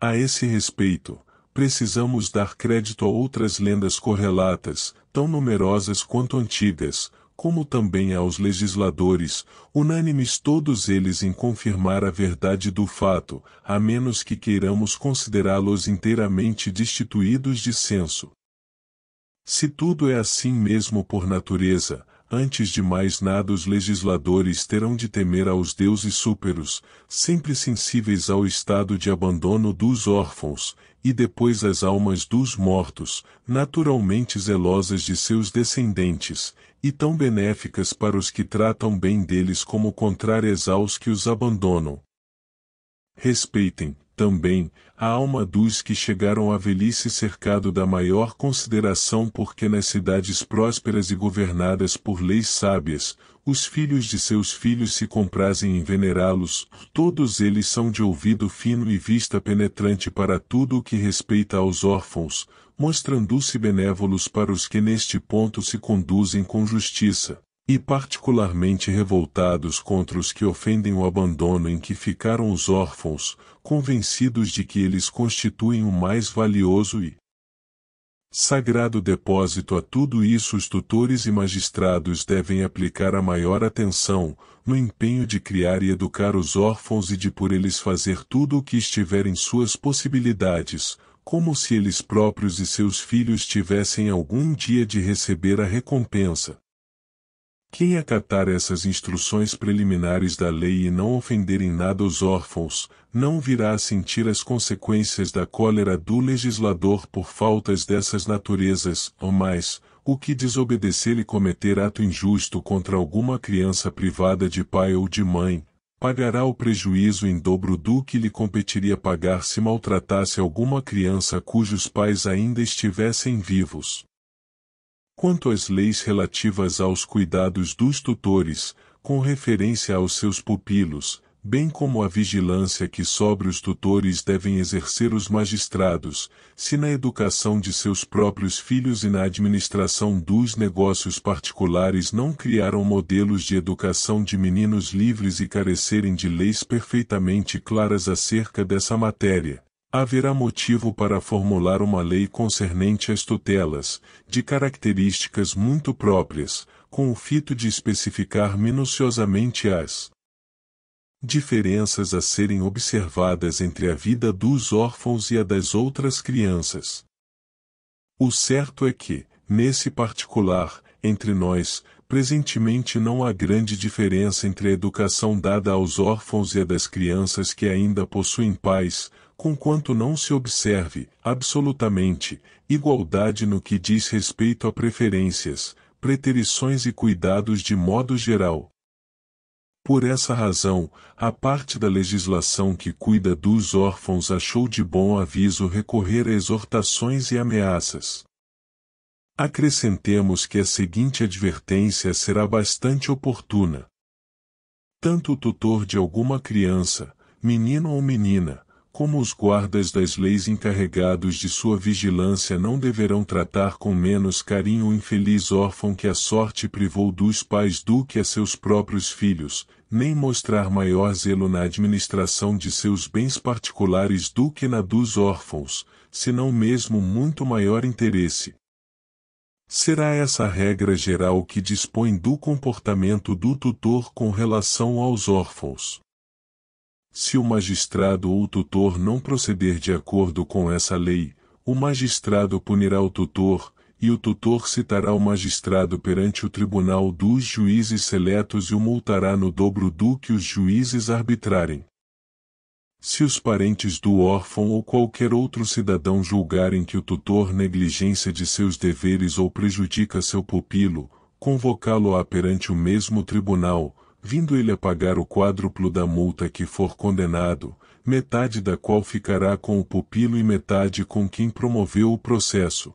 A esse respeito, precisamos dar crédito a outras lendas correlatas, tão numerosas quanto antigas, como também aos legisladores, unânimes todos eles em confirmar a verdade do fato, a menos que queiramos considerá-los inteiramente destituídos de senso. Se tudo é assim mesmo por natureza, antes de mais nada os legisladores terão de temer aos deuses súperos, sempre sensíveis ao estado de abandono dos órfãos, e depois às almas dos mortos, naturalmente zelosas de seus descendentes, e tão benéficas para os que tratam bem deles como contrárias aos que os abandonam. Respeitem, também, a alma dos que chegaram à velhice cercado da maior consideração porque nas cidades prósperas e governadas por leis sábias, os filhos de seus filhos se comprazem em venerá-los, todos eles são de ouvido fino e vista penetrante para tudo o que respeita aos órfãos, mostrando-se benévolos para os que neste ponto se conduzem com justiça, e particularmente revoltados contra os que ofendem o abandono em que ficaram os órfãos, convencidos de que eles constituem o mais valioso e, Sagrado depósito a tudo isso os tutores e magistrados devem aplicar a maior atenção, no empenho de criar e educar os órfãos e de por eles fazer tudo o que estiver em suas possibilidades, como se eles próprios e seus filhos tivessem algum dia de receber a recompensa. Quem acatar essas instruções preliminares da lei e não ofender em nada os órfãos, não virá a sentir as consequências da cólera do legislador por faltas dessas naturezas, ou mais, o que desobedecer e cometer ato injusto contra alguma criança privada de pai ou de mãe, pagará o prejuízo em dobro do que lhe competiria pagar se maltratasse alguma criança cujos pais ainda estivessem vivos quanto às leis relativas aos cuidados dos tutores, com referência aos seus pupilos, bem como a vigilância que sobre os tutores devem exercer os magistrados, se na educação de seus próprios filhos e na administração dos negócios particulares não criaram modelos de educação de meninos livres e carecerem de leis perfeitamente claras acerca dessa matéria, haverá motivo para formular uma lei concernente às tutelas, de características muito próprias, com o fito de especificar minuciosamente as diferenças a serem observadas entre a vida dos órfãos e a das outras crianças. O certo é que, nesse particular, entre nós, presentemente não há grande diferença entre a educação dada aos órfãos e a das crianças que ainda possuem pais, conquanto não se observe, absolutamente, igualdade no que diz respeito a preferências, preterições e cuidados de modo geral. Por essa razão, a parte da legislação que cuida dos órfãos achou de bom aviso recorrer a exortações e ameaças. Acrescentemos que a seguinte advertência será bastante oportuna. Tanto o tutor de alguma criança, menino ou menina, como os guardas das leis encarregados de sua vigilância não deverão tratar com menos carinho o infeliz órfão que a sorte privou dos pais do que a seus próprios filhos, nem mostrar maior zelo na administração de seus bens particulares do que na dos órfãos, senão mesmo muito maior interesse. Será essa a regra geral que dispõe do comportamento do tutor com relação aos órfãos. Se o magistrado ou tutor não proceder de acordo com essa lei, o magistrado punirá o tutor, e o tutor citará o magistrado perante o tribunal dos juízes seletos e o multará no dobro do que os juízes arbitrarem. Se os parentes do órfão ou qualquer outro cidadão julgarem que o tutor negligência de seus deveres ou prejudica seu pupilo, convocá-lo-á perante o mesmo tribunal, vindo ele a pagar o quádruplo da multa que for condenado, metade da qual ficará com o pupilo e metade com quem promoveu o processo.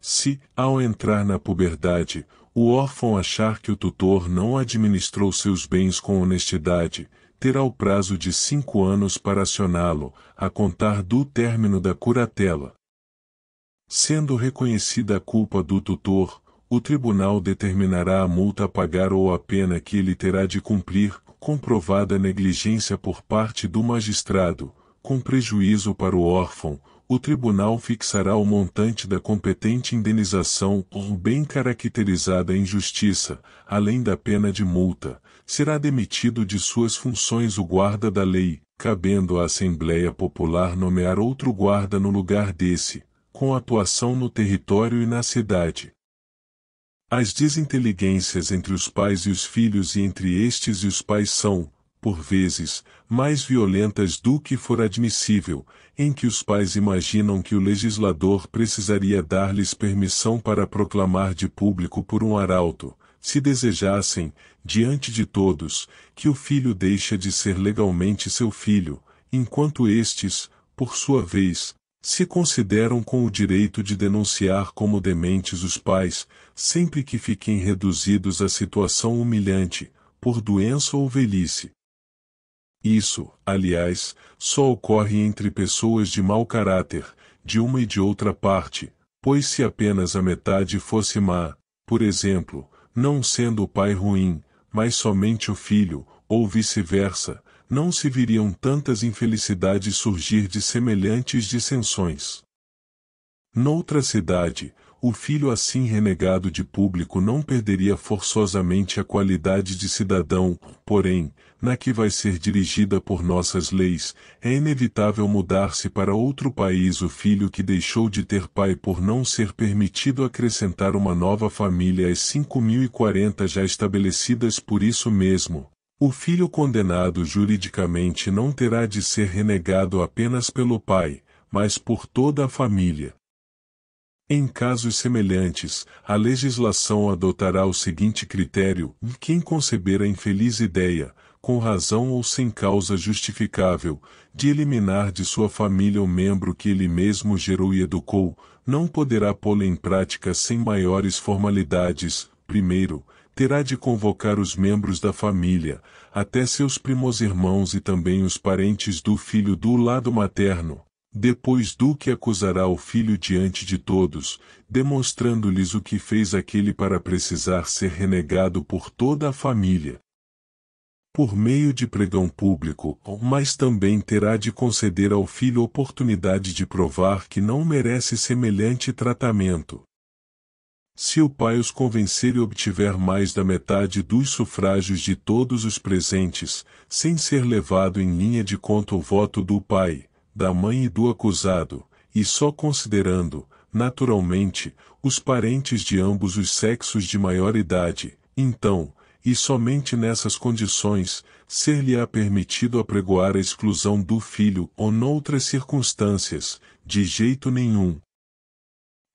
Se, ao entrar na puberdade, o órfão achar que o tutor não administrou seus bens com honestidade, terá o prazo de cinco anos para acioná-lo, a contar do término da curatela. Sendo reconhecida a culpa do tutor, o tribunal determinará a multa a pagar ou a pena que ele terá de cumprir, comprovada negligência por parte do magistrado, com prejuízo para o órfão, o tribunal fixará o montante da competente indenização ou bem caracterizada injustiça, além da pena de multa, será demitido de suas funções o guarda da lei, cabendo à Assembleia Popular nomear outro guarda no lugar desse, com atuação no território e na cidade, as desinteligências entre os pais e os filhos e entre estes e os pais são, por vezes, mais violentas do que for admissível, em que os pais imaginam que o legislador precisaria dar-lhes permissão para proclamar de público por um arauto, se desejassem, diante de todos, que o filho deixa de ser legalmente seu filho, enquanto estes, por sua vez, se consideram com o direito de denunciar como dementes os pais, sempre que fiquem reduzidos à situação humilhante, por doença ou velhice. Isso, aliás, só ocorre entre pessoas de mau caráter, de uma e de outra parte, pois se apenas a metade fosse má, por exemplo, não sendo o pai ruim, mas somente o filho, ou vice-versa, não se viriam tantas infelicidades surgir de semelhantes dissensões. Noutra cidade, o filho assim renegado de público não perderia forçosamente a qualidade de cidadão, porém, na que vai ser dirigida por nossas leis, é inevitável mudar-se para outro país o filho que deixou de ter pai por não ser permitido acrescentar uma nova família às 5.040 já estabelecidas por isso mesmo, o filho condenado juridicamente não terá de ser renegado apenas pelo pai, mas por toda a família. Em casos semelhantes, a legislação adotará o seguinte critério: quem conceber a infeliz ideia, com razão ou sem causa justificável, de eliminar de sua família o membro que ele mesmo gerou e educou, não poderá pô-lo em prática sem maiores formalidades. Primeiro, terá de convocar os membros da família, até seus primos irmãos e também os parentes do filho do lado materno, depois do que acusará o filho diante de todos, demonstrando-lhes o que fez aquele para precisar ser renegado por toda a família. Por meio de pregão público, mas também terá de conceder ao filho oportunidade de provar que não merece semelhante tratamento, se o pai os convencer e obtiver mais da metade dos sufrágios de todos os presentes, sem ser levado em linha de conta o voto do pai, da mãe e do acusado, e só considerando, naturalmente, os parentes de ambos os sexos de maior idade, então, e somente nessas condições, ser-lhe-á permitido apregoar a exclusão do filho ou noutras circunstâncias, de jeito nenhum,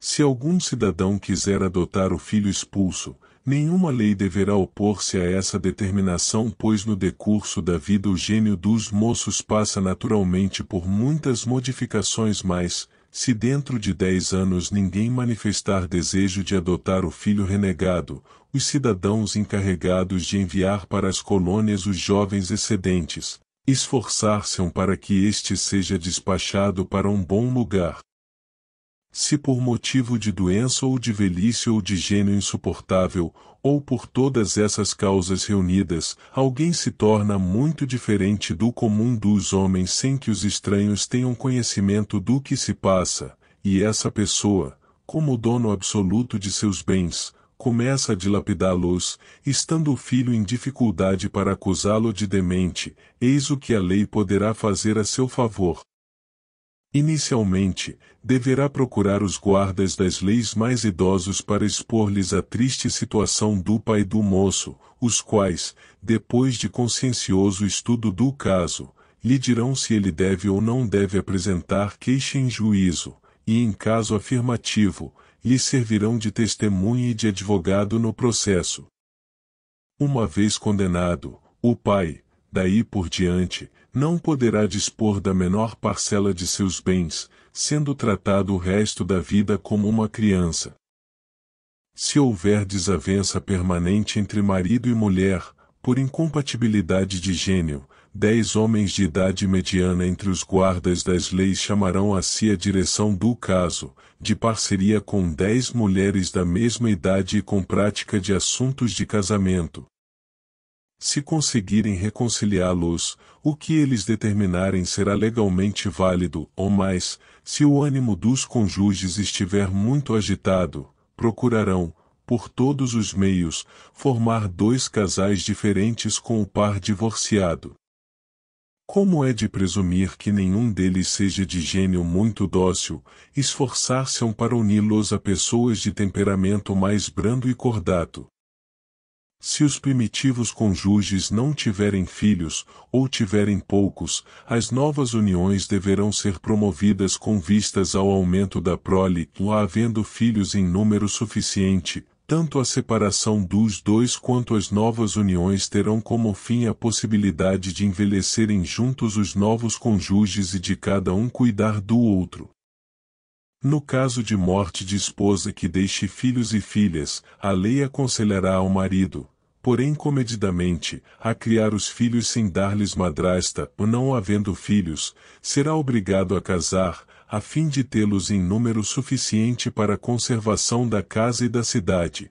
se algum cidadão quiser adotar o filho expulso, nenhuma lei deverá opor-se a essa determinação, pois no decurso da vida o gênio dos moços passa naturalmente por muitas modificações, mas, se dentro de dez anos ninguém manifestar desejo de adotar o filho renegado, os cidadãos encarregados de enviar para as colônias os jovens excedentes, esforçar-se ão para que este seja despachado para um bom lugar, se por motivo de doença ou de velhice ou de gênio insuportável, ou por todas essas causas reunidas, alguém se torna muito diferente do comum dos homens sem que os estranhos tenham conhecimento do que se passa, e essa pessoa, como dono absoluto de seus bens, começa a dilapidá-los, estando o filho em dificuldade para acusá-lo de demente, eis o que a lei poderá fazer a seu favor. Inicialmente, deverá procurar os guardas das leis mais idosos para expor-lhes a triste situação do pai do moço, os quais, depois de consciencioso estudo do caso, lhe dirão se ele deve ou não deve apresentar queixa em juízo, e em caso afirmativo, lhe servirão de testemunha e de advogado no processo. Uma vez condenado, o pai, daí por diante, não poderá dispor da menor parcela de seus bens, sendo tratado o resto da vida como uma criança. Se houver desavença permanente entre marido e mulher, por incompatibilidade de gênio, dez homens de idade mediana entre os guardas das leis chamarão a si a direção do caso, de parceria com dez mulheres da mesma idade e com prática de assuntos de casamento, se conseguirem reconciliá-los, o que eles determinarem será legalmente válido, ou mais, se o ânimo dos cônjuges estiver muito agitado, procurarão, por todos os meios, formar dois casais diferentes com o par divorciado. Como é de presumir que nenhum deles seja de gênio muito dócil, esforçar-se-ão para uni-los a pessoas de temperamento mais brando e cordato, se os primitivos cônjuges não tiverem filhos, ou tiverem poucos, as novas uniões deverão ser promovidas com vistas ao aumento da prole, ou havendo filhos em número suficiente, tanto a separação dos dois quanto as novas uniões terão como fim a possibilidade de envelhecerem juntos os novos cônjuges e de cada um cuidar do outro. No caso de morte de esposa que deixe filhos e filhas, a lei aconselhará ao marido, porém comedidamente, a criar os filhos sem dar-lhes madrasta, ou não havendo filhos, será obrigado a casar, a fim de tê-los em número suficiente para a conservação da casa e da cidade.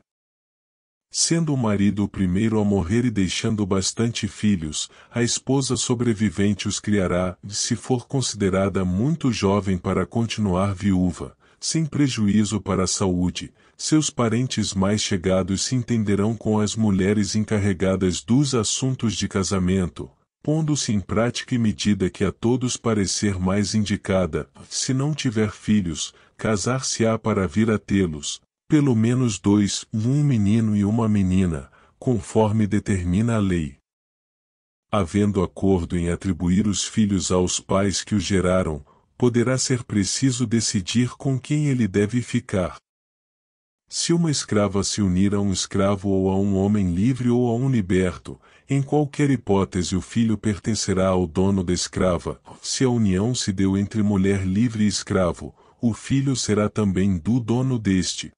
Sendo o marido o primeiro a morrer e deixando bastante filhos, a esposa sobrevivente os criará, se for considerada muito jovem para continuar viúva, sem prejuízo para a saúde, seus parentes mais chegados se entenderão com as mulheres encarregadas dos assuntos de casamento, pondo-se em prática e medida que a todos parecer mais indicada, se não tiver filhos, casar-se-á para vir a tê-los, pelo menos dois, um menino e uma menina, conforme determina a lei. Havendo acordo em atribuir os filhos aos pais que os geraram, poderá ser preciso decidir com quem ele deve ficar, se uma escrava se unir a um escravo ou a um homem livre ou a um liberto, em qualquer hipótese o filho pertencerá ao dono da escrava. Se a união se deu entre mulher livre e escravo, o filho será também do dono deste,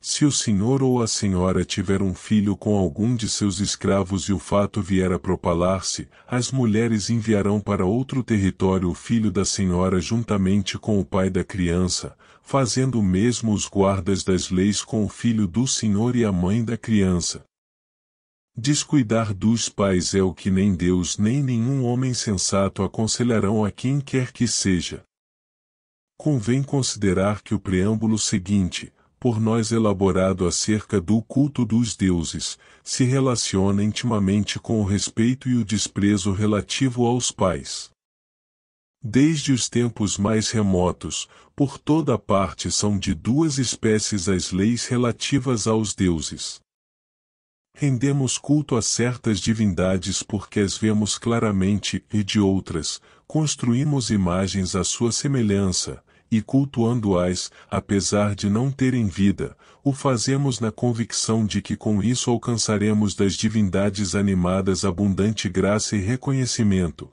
se o senhor ou a senhora tiver um filho com algum de seus escravos e o fato vier a propalar-se, as mulheres enviarão para outro território o filho da senhora juntamente com o pai da criança, fazendo o mesmo os guardas das leis com o filho do senhor e a mãe da criança. Descuidar dos pais é o que nem Deus nem nenhum homem sensato aconselharão a quem quer que seja. Convém considerar que o preâmbulo seguinte, por nós elaborado acerca do culto dos deuses, se relaciona intimamente com o respeito e o desprezo relativo aos pais. Desde os tempos mais remotos, por toda parte são de duas espécies as leis relativas aos deuses. Rendemos culto a certas divindades porque as vemos claramente, e de outras, construímos imagens à sua semelhança, e cultuando-as, apesar de não terem vida, o fazemos na convicção de que com isso alcançaremos das divindades animadas abundante graça e reconhecimento.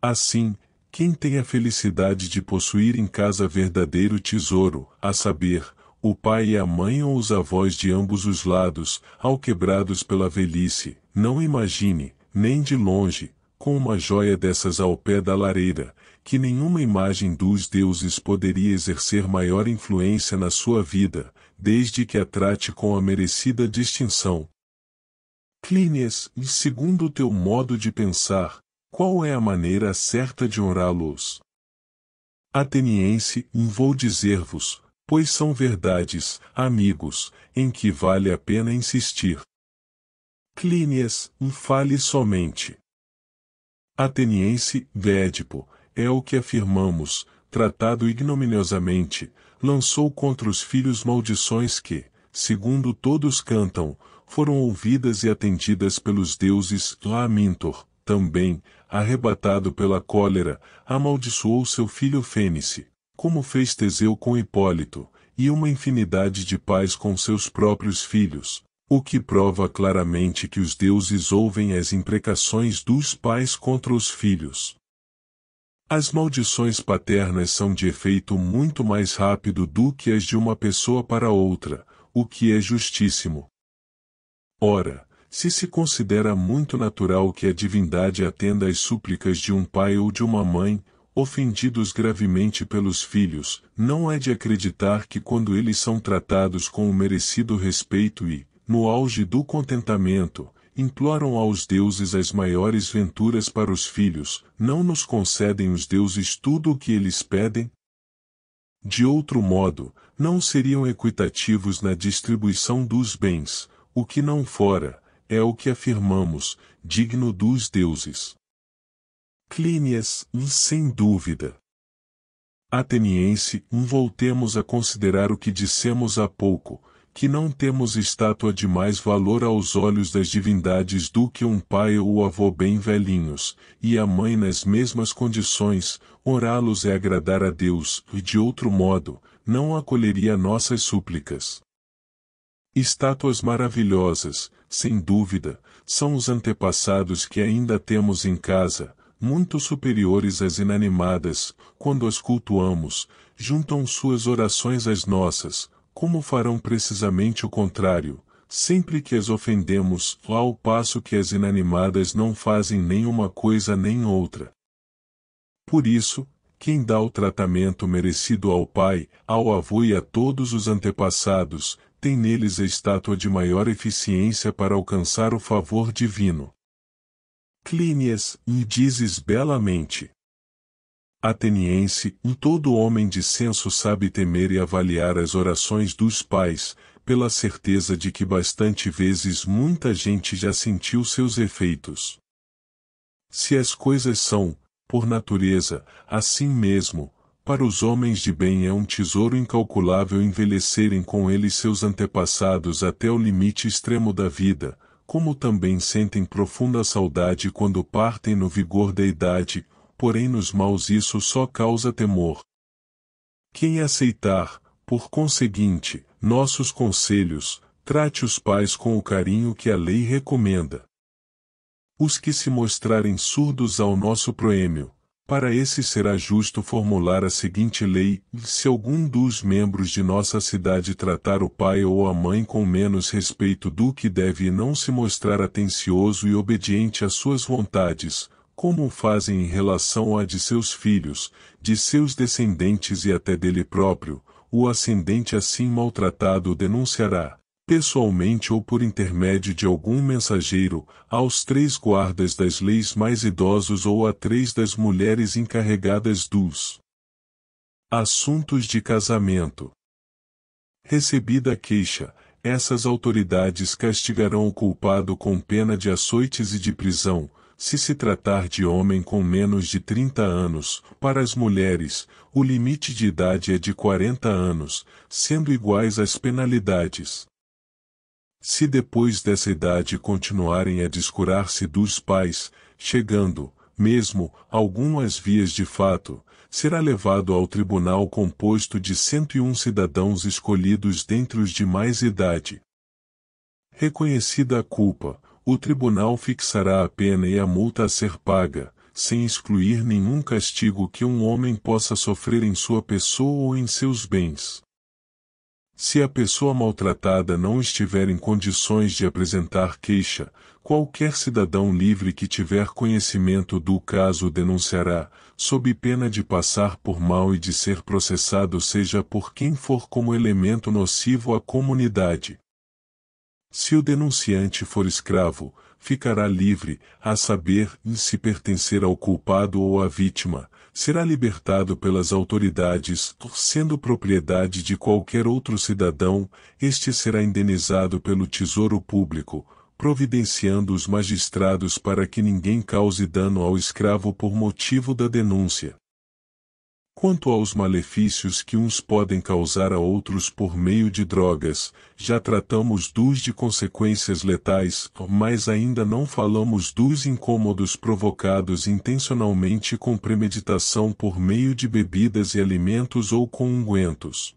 Assim, quem tem a felicidade de possuir em casa verdadeiro tesouro, a saber, o pai e a mãe ou os avós de ambos os lados, alquebrados pela velhice, não imagine, nem de longe, com uma joia dessas ao pé da lareira, que nenhuma imagem dos deuses poderia exercer maior influência na sua vida, desde que a trate com a merecida distinção. Clínias, e segundo o teu modo de pensar, qual é a maneira certa de honrá-los? Ateniense, vou dizer-vos, pois são verdades, amigos, em que vale a pena insistir. Clínias, fale somente. Ateniense, Védipo, é o que afirmamos, tratado ignominiosamente, lançou contra os filhos maldições que, segundo todos cantam, foram ouvidas e atendidas pelos deuses Lamintor, também, arrebatado pela cólera, amaldiçoou seu filho Fênice, como fez Teseu com Hipólito, e uma infinidade de pais com seus próprios filhos, o que prova claramente que os deuses ouvem as imprecações dos pais contra os filhos. As maldições paternas são de efeito muito mais rápido do que as de uma pessoa para outra, o que é justíssimo. Ora, se se considera muito natural que a divindade atenda às súplicas de um pai ou de uma mãe, ofendidos gravemente pelos filhos, não é de acreditar que quando eles são tratados com o merecido respeito e, no auge do contentamento, imploram aos deuses as maiores venturas para os filhos, não nos concedem os deuses tudo o que eles pedem? De outro modo, não seriam equitativos na distribuição dos bens, o que não fora, é o que afirmamos, digno dos deuses. Clínias, sem dúvida. Ateniense, voltemos a considerar o que dissemos há pouco, que não temos estátua de mais valor aos olhos das divindades do que um pai ou avô bem velhinhos, e a mãe nas mesmas condições, orá-los é agradar a Deus, e de outro modo, não acolheria nossas súplicas. Estátuas maravilhosas, sem dúvida, são os antepassados que ainda temos em casa, muito superiores às inanimadas, quando as cultuamos, juntam suas orações às nossas, como farão precisamente o contrário, sempre que as ofendemos, ao passo que as inanimadas não fazem nenhuma coisa nem outra. Por isso, quem dá o tratamento merecido ao pai, ao avô e a todos os antepassados, tem neles a estátua de maior eficiência para alcançar o favor divino. Clínias, e dizes belamente ateniense, todo homem de senso sabe temer e avaliar as orações dos pais, pela certeza de que bastante vezes muita gente já sentiu seus efeitos. Se as coisas são, por natureza, assim mesmo, para os homens de bem é um tesouro incalculável envelhecerem com ele seus antepassados até o limite extremo da vida, como também sentem profunda saudade quando partem no vigor da idade, porém nos maus isso só causa temor. Quem aceitar, por conseguinte, nossos conselhos, trate os pais com o carinho que a lei recomenda. Os que se mostrarem surdos ao nosso proêmio, para esse será justo formular a seguinte lei: se algum dos membros de nossa cidade tratar o pai ou a mãe com menos respeito do que deve e não se mostrar atencioso e obediente às suas vontades, como fazem em relação à de seus filhos, de seus descendentes e até dele próprio, o ascendente assim maltratado denunciará, pessoalmente ou por intermédio de algum mensageiro, aos três guardas das leis mais idosos ou a três das mulheres encarregadas dos assuntos de casamento. Recebida a queixa, essas autoridades castigarão o culpado com pena de açoites e de prisão, se se tratar de homem com menos de 30 anos, para as mulheres, o limite de idade é de 40 anos, sendo iguais as penalidades. Se depois dessa idade continuarem a descurar-se dos pais, chegando, mesmo, algum às vias de fato, será levado ao tribunal composto de 101 cidadãos escolhidos dentre os de mais idade. Reconhecida a culpa, o tribunal fixará a pena e a multa a ser paga, sem excluir nenhum castigo que um homem possa sofrer em sua pessoa ou em seus bens. Se a pessoa maltratada não estiver em condições de apresentar queixa, qualquer cidadão livre que tiver conhecimento do caso denunciará, sob pena de passar por mal e de ser processado seja por quem for como elemento nocivo à comunidade. Se o denunciante for escravo, ficará livre, a saber, se pertencer ao culpado ou à vítima, será libertado pelas autoridades, sendo propriedade de qualquer outro cidadão, este será indenizado pelo Tesouro Público, providenciando os magistrados para que ninguém cause dano ao escravo por motivo da denúncia. Quanto aos malefícios que uns podem causar a outros por meio de drogas, já tratamos dos de consequências letais, mas ainda não falamos dos incômodos provocados intencionalmente com premeditação por meio de bebidas e alimentos ou com ungüentos.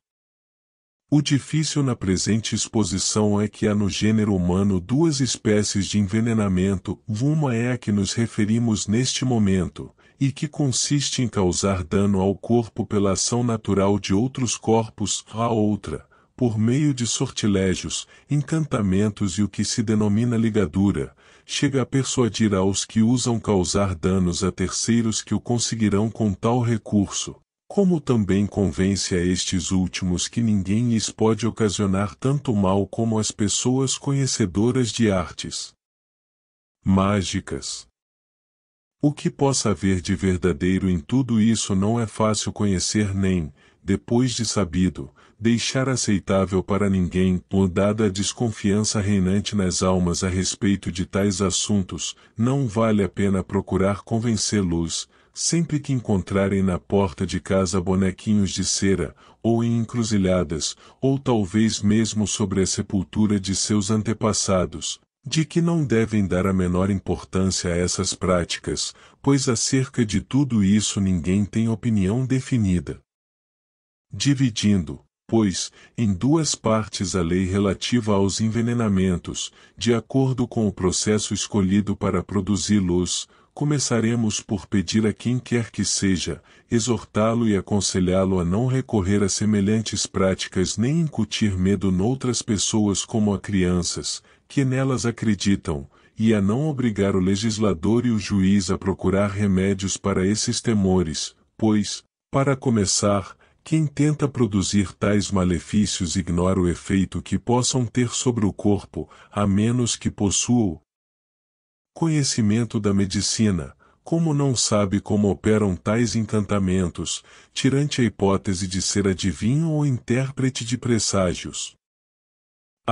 O difícil na presente exposição é que há no gênero humano duas espécies de envenenamento, uma é a que nos referimos neste momento, e que consiste em causar dano ao corpo pela ação natural de outros corpos a outra, por meio de sortilégios, encantamentos e o que se denomina ligadura, chega a persuadir aos que usam causar danos a terceiros que o conseguirão com tal recurso, como também convence a estes últimos que ninguém lhes pode ocasionar tanto mal como as pessoas conhecedoras de artes mágicas. O que possa haver de verdadeiro em tudo isso não é fácil conhecer nem, depois de sabido, deixar aceitável para ninguém ou dada a desconfiança reinante nas almas a respeito de tais assuntos, não vale a pena procurar convencê-los, sempre que encontrarem na porta de casa bonequinhos de cera, ou em encruzilhadas, ou talvez mesmo sobre a sepultura de seus antepassados, de que não devem dar a menor importância a essas práticas, pois acerca de tudo isso ninguém tem opinião definida. Dividindo, pois, em duas partes a lei relativa aos envenenamentos, de acordo com o processo escolhido para produzi-los, começaremos por pedir a quem quer que seja, exortá-lo e aconselhá-lo a não recorrer a semelhantes práticas nem incutir medo noutras pessoas como a crianças, que nelas acreditam, e a não obrigar o legislador e o juiz a procurar remédios para esses temores, pois, para começar, quem tenta produzir tais malefícios ignora o efeito que possam ter sobre o corpo, a menos que possua conhecimento da medicina, como não sabe como operam tais encantamentos, tirante a hipótese de ser adivinho ou intérprete de presságios.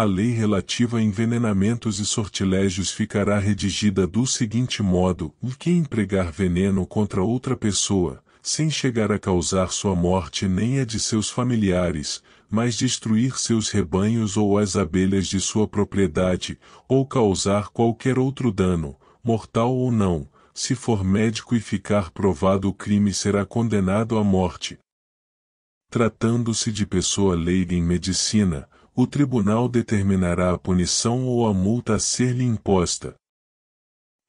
A lei relativa a envenenamentos e sortilégios ficará redigida do seguinte modo: quem empregar veneno contra outra pessoa, sem chegar a causar sua morte nem a de seus familiares, mas destruir seus rebanhos ou as abelhas de sua propriedade, ou causar qualquer outro dano, mortal ou não, se for médico e ficar provado o crime será condenado à morte. Tratando-se de pessoa leiga em medicina, o tribunal determinará a punição ou a multa a ser-lhe imposta.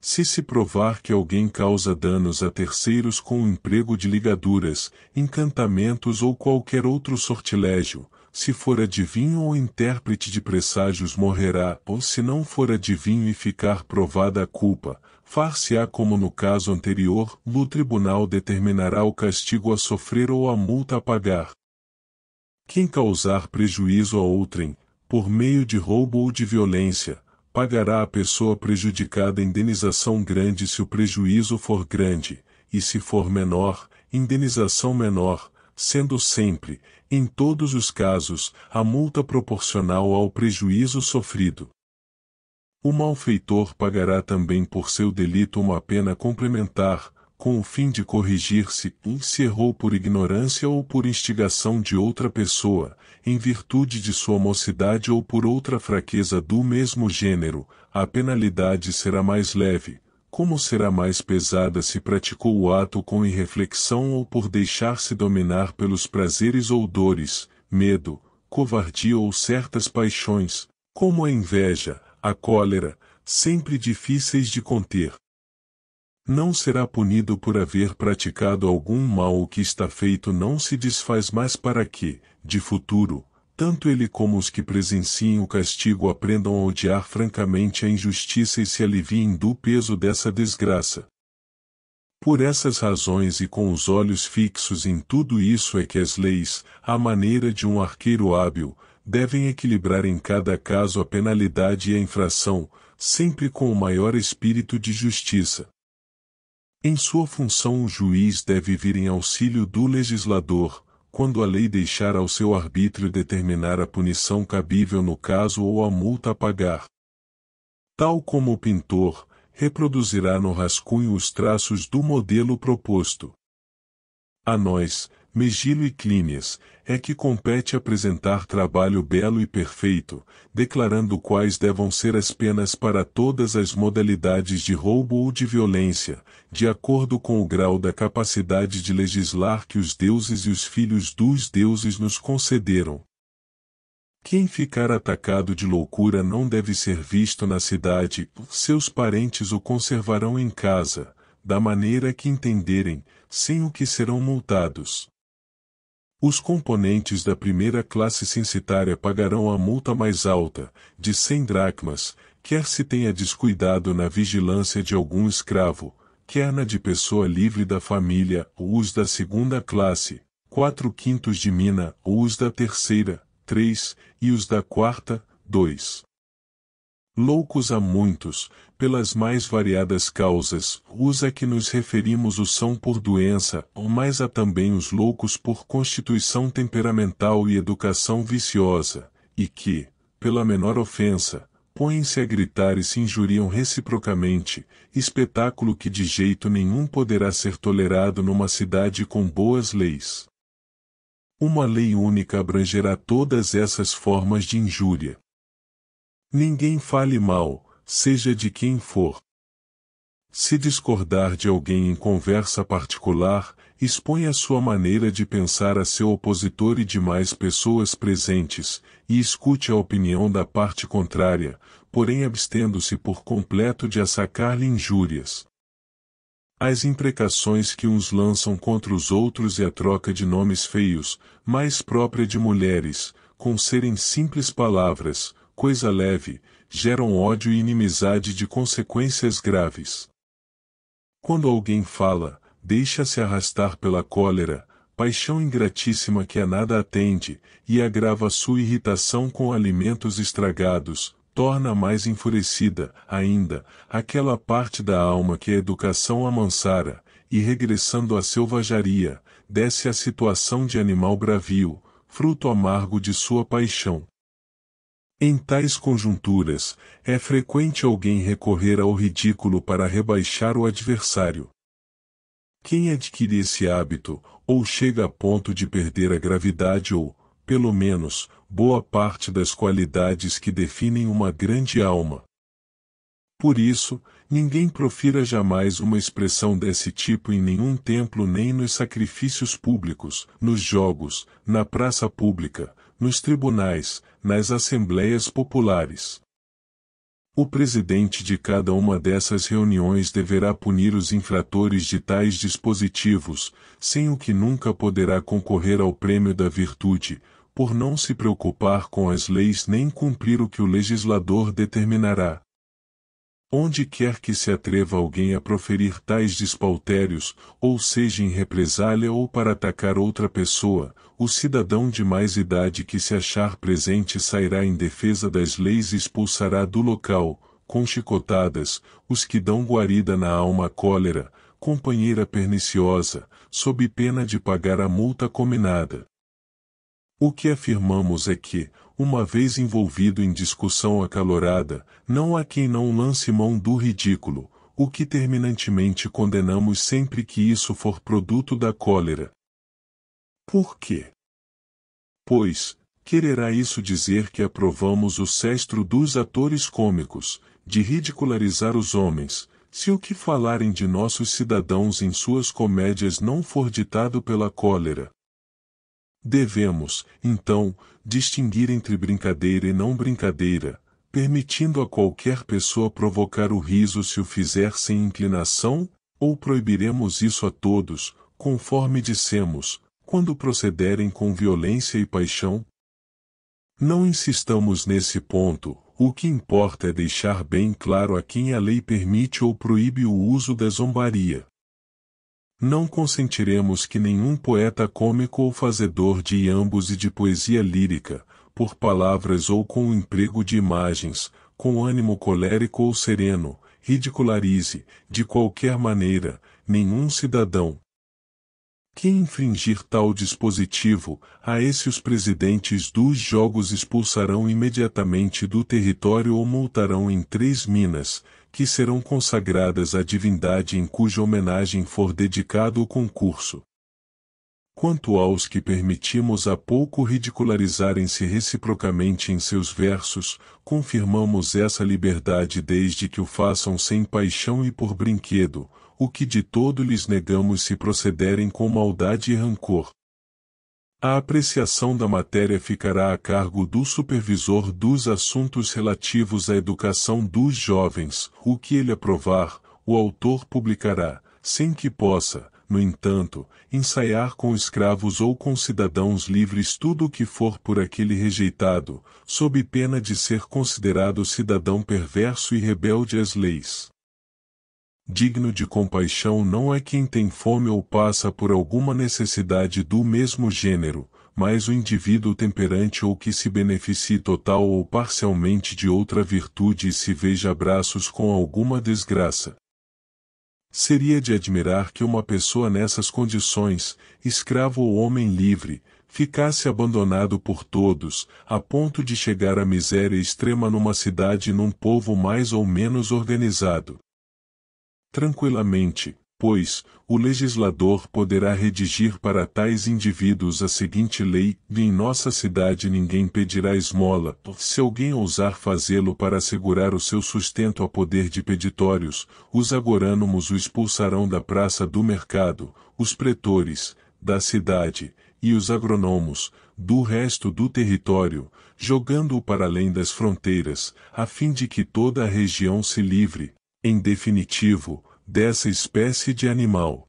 Se se provar que alguém causa danos a terceiros com o emprego de ligaduras, encantamentos ou qualquer outro sortilégio, se for adivinho ou intérprete de presságios morrerá, ou se não for adivinho e ficar provada a culpa, far-se-á como no caso anterior, o tribunal determinará o castigo a sofrer ou a multa a pagar. Quem causar prejuízo a outrem, por meio de roubo ou de violência, pagará à pessoa prejudicada indenização grande se o prejuízo for grande, e se for menor, indenização menor, sendo sempre, em todos os casos, a multa proporcional ao prejuízo sofrido. O malfeitor pagará também por seu delito uma pena complementar, com o fim de corrigir-se, encerrou por ignorância ou por instigação de outra pessoa, em virtude de sua mocidade ou por outra fraqueza do mesmo gênero, a penalidade será mais leve, como será mais pesada se praticou o ato com irreflexão ou por deixar-se dominar pelos prazeres ou dores, medo, covardia ou certas paixões, como a inveja, a cólera, sempre difíceis de conter não será punido por haver praticado algum mal o que está feito não se desfaz mais para que, de futuro, tanto ele como os que presenciem o castigo aprendam a odiar francamente a injustiça e se aliviem do peso dessa desgraça. Por essas razões e com os olhos fixos em tudo isso é que as leis, à maneira de um arqueiro hábil, devem equilibrar em cada caso a penalidade e a infração, sempre com o maior espírito de justiça. Em sua função, o juiz deve vir em auxílio do legislador, quando a lei deixar ao seu arbítrio determinar a punição cabível no caso ou a multa a pagar. Tal como o pintor, reproduzirá no rascunho os traços do modelo proposto. A nós, Megilo e Clínias, é que compete apresentar trabalho belo e perfeito, declarando quais devam ser as penas para todas as modalidades de roubo ou de violência, de acordo com o grau da capacidade de legislar que os deuses e os filhos dos deuses nos concederam. Quem ficar atacado de loucura não deve ser visto na cidade, seus parentes o conservarão em casa, da maneira que entenderem, sem o que serão multados. Os componentes da primeira classe censitária pagarão a multa mais alta, de 100 dracmas, quer se tenha descuidado na vigilância de algum escravo, quer na de pessoa livre da família ou os da segunda classe, 4 quintos de mina ou os da terceira, 3, e os da quarta, 2. Loucos há muitos, pelas mais variadas causas, os a que nos referimos o são por doença, ou mais há também os loucos por constituição temperamental e educação viciosa, e que, pela menor ofensa, põem-se a gritar e se injuriam reciprocamente, espetáculo que de jeito nenhum poderá ser tolerado numa cidade com boas leis. Uma lei única abrangerá todas essas formas de injúria, Ninguém fale mal, seja de quem for. Se discordar de alguém em conversa particular, expõe a sua maneira de pensar a seu opositor e demais pessoas presentes, e escute a opinião da parte contrária, porém abstendo-se por completo de assacar-lhe injúrias. As imprecações que uns lançam contra os outros e a troca de nomes feios, mais própria de mulheres, com serem simples palavras, coisa leve, geram ódio e inimizade de consequências graves. Quando alguém fala, deixa-se arrastar pela cólera, paixão ingratíssima que a nada atende, e agrava sua irritação com alimentos estragados, torna mais enfurecida, ainda, aquela parte da alma que a educação amansara, e regressando à selvageria, desce à situação de animal bravio, fruto amargo de sua paixão. Em tais conjunturas, é frequente alguém recorrer ao ridículo para rebaixar o adversário. Quem adquire esse hábito, ou chega a ponto de perder a gravidade ou, pelo menos, boa parte das qualidades que definem uma grande alma. Por isso, ninguém profira jamais uma expressão desse tipo em nenhum templo nem nos sacrifícios públicos, nos jogos, na praça pública, nos tribunais, nas assembleias populares. O presidente de cada uma dessas reuniões deverá punir os infratores de tais dispositivos, sem o que nunca poderá concorrer ao prêmio da virtude, por não se preocupar com as leis nem cumprir o que o legislador determinará. Onde quer que se atreva alguém a proferir tais despautérios, ou seja em represália ou para atacar outra pessoa, o cidadão de mais idade que se achar presente sairá em defesa das leis e expulsará do local, com chicotadas, os que dão guarida na alma cólera, companheira perniciosa, sob pena de pagar a multa combinada. O que afirmamos é que, uma vez envolvido em discussão acalorada, não há quem não lance mão do ridículo, o que terminantemente condenamos sempre que isso for produto da cólera. Por quê? Pois, quererá isso dizer que aprovamos o sestro dos atores cômicos, de ridicularizar os homens, se o que falarem de nossos cidadãos em suas comédias não for ditado pela cólera. Devemos, então, distinguir entre brincadeira e não brincadeira, permitindo a qualquer pessoa provocar o riso se o fizer sem inclinação, ou proibiremos isso a todos, conforme dissemos, quando procederem com violência e paixão? Não insistamos nesse ponto, o que importa é deixar bem claro a quem a lei permite ou proíbe o uso da zombaria, não consentiremos que nenhum poeta cômico ou fazedor de iambos e de poesia lírica, por palavras ou com o emprego de imagens, com ânimo colérico ou sereno, ridicularize, de qualquer maneira, nenhum cidadão. Que infringir tal dispositivo, a esse os presidentes dos jogos expulsarão imediatamente do território ou multarão em três minas, que serão consagradas à divindade em cuja homenagem for dedicado o concurso. Quanto aos que permitimos há pouco ridicularizarem-se reciprocamente em seus versos, confirmamos essa liberdade desde que o façam sem paixão e por brinquedo, o que de todo lhes negamos se procederem com maldade e rancor, a apreciação da matéria ficará a cargo do supervisor dos assuntos relativos à educação dos jovens, o que ele aprovar, o autor publicará, sem que possa, no entanto, ensaiar com escravos ou com cidadãos livres tudo o que for por aquele rejeitado, sob pena de ser considerado cidadão perverso e rebelde às leis. Digno de compaixão não é quem tem fome ou passa por alguma necessidade do mesmo gênero, mas o indivíduo temperante ou que se beneficie total ou parcialmente de outra virtude e se veja abraços com alguma desgraça. Seria de admirar que uma pessoa nessas condições, escravo ou homem livre, ficasse abandonado por todos, a ponto de chegar à miséria extrema numa cidade e num povo mais ou menos organizado tranquilamente, pois, o legislador poderá redigir para tais indivíduos a seguinte lei, em nossa cidade ninguém pedirá esmola, se alguém ousar fazê-lo para assegurar o seu sustento a poder de peditórios, os agorânomos o expulsarão da praça do mercado, os pretores, da cidade, e os agronomos do resto do território, jogando-o para além das fronteiras, a fim de que toda a região se livre, em definitivo, dessa espécie de animal.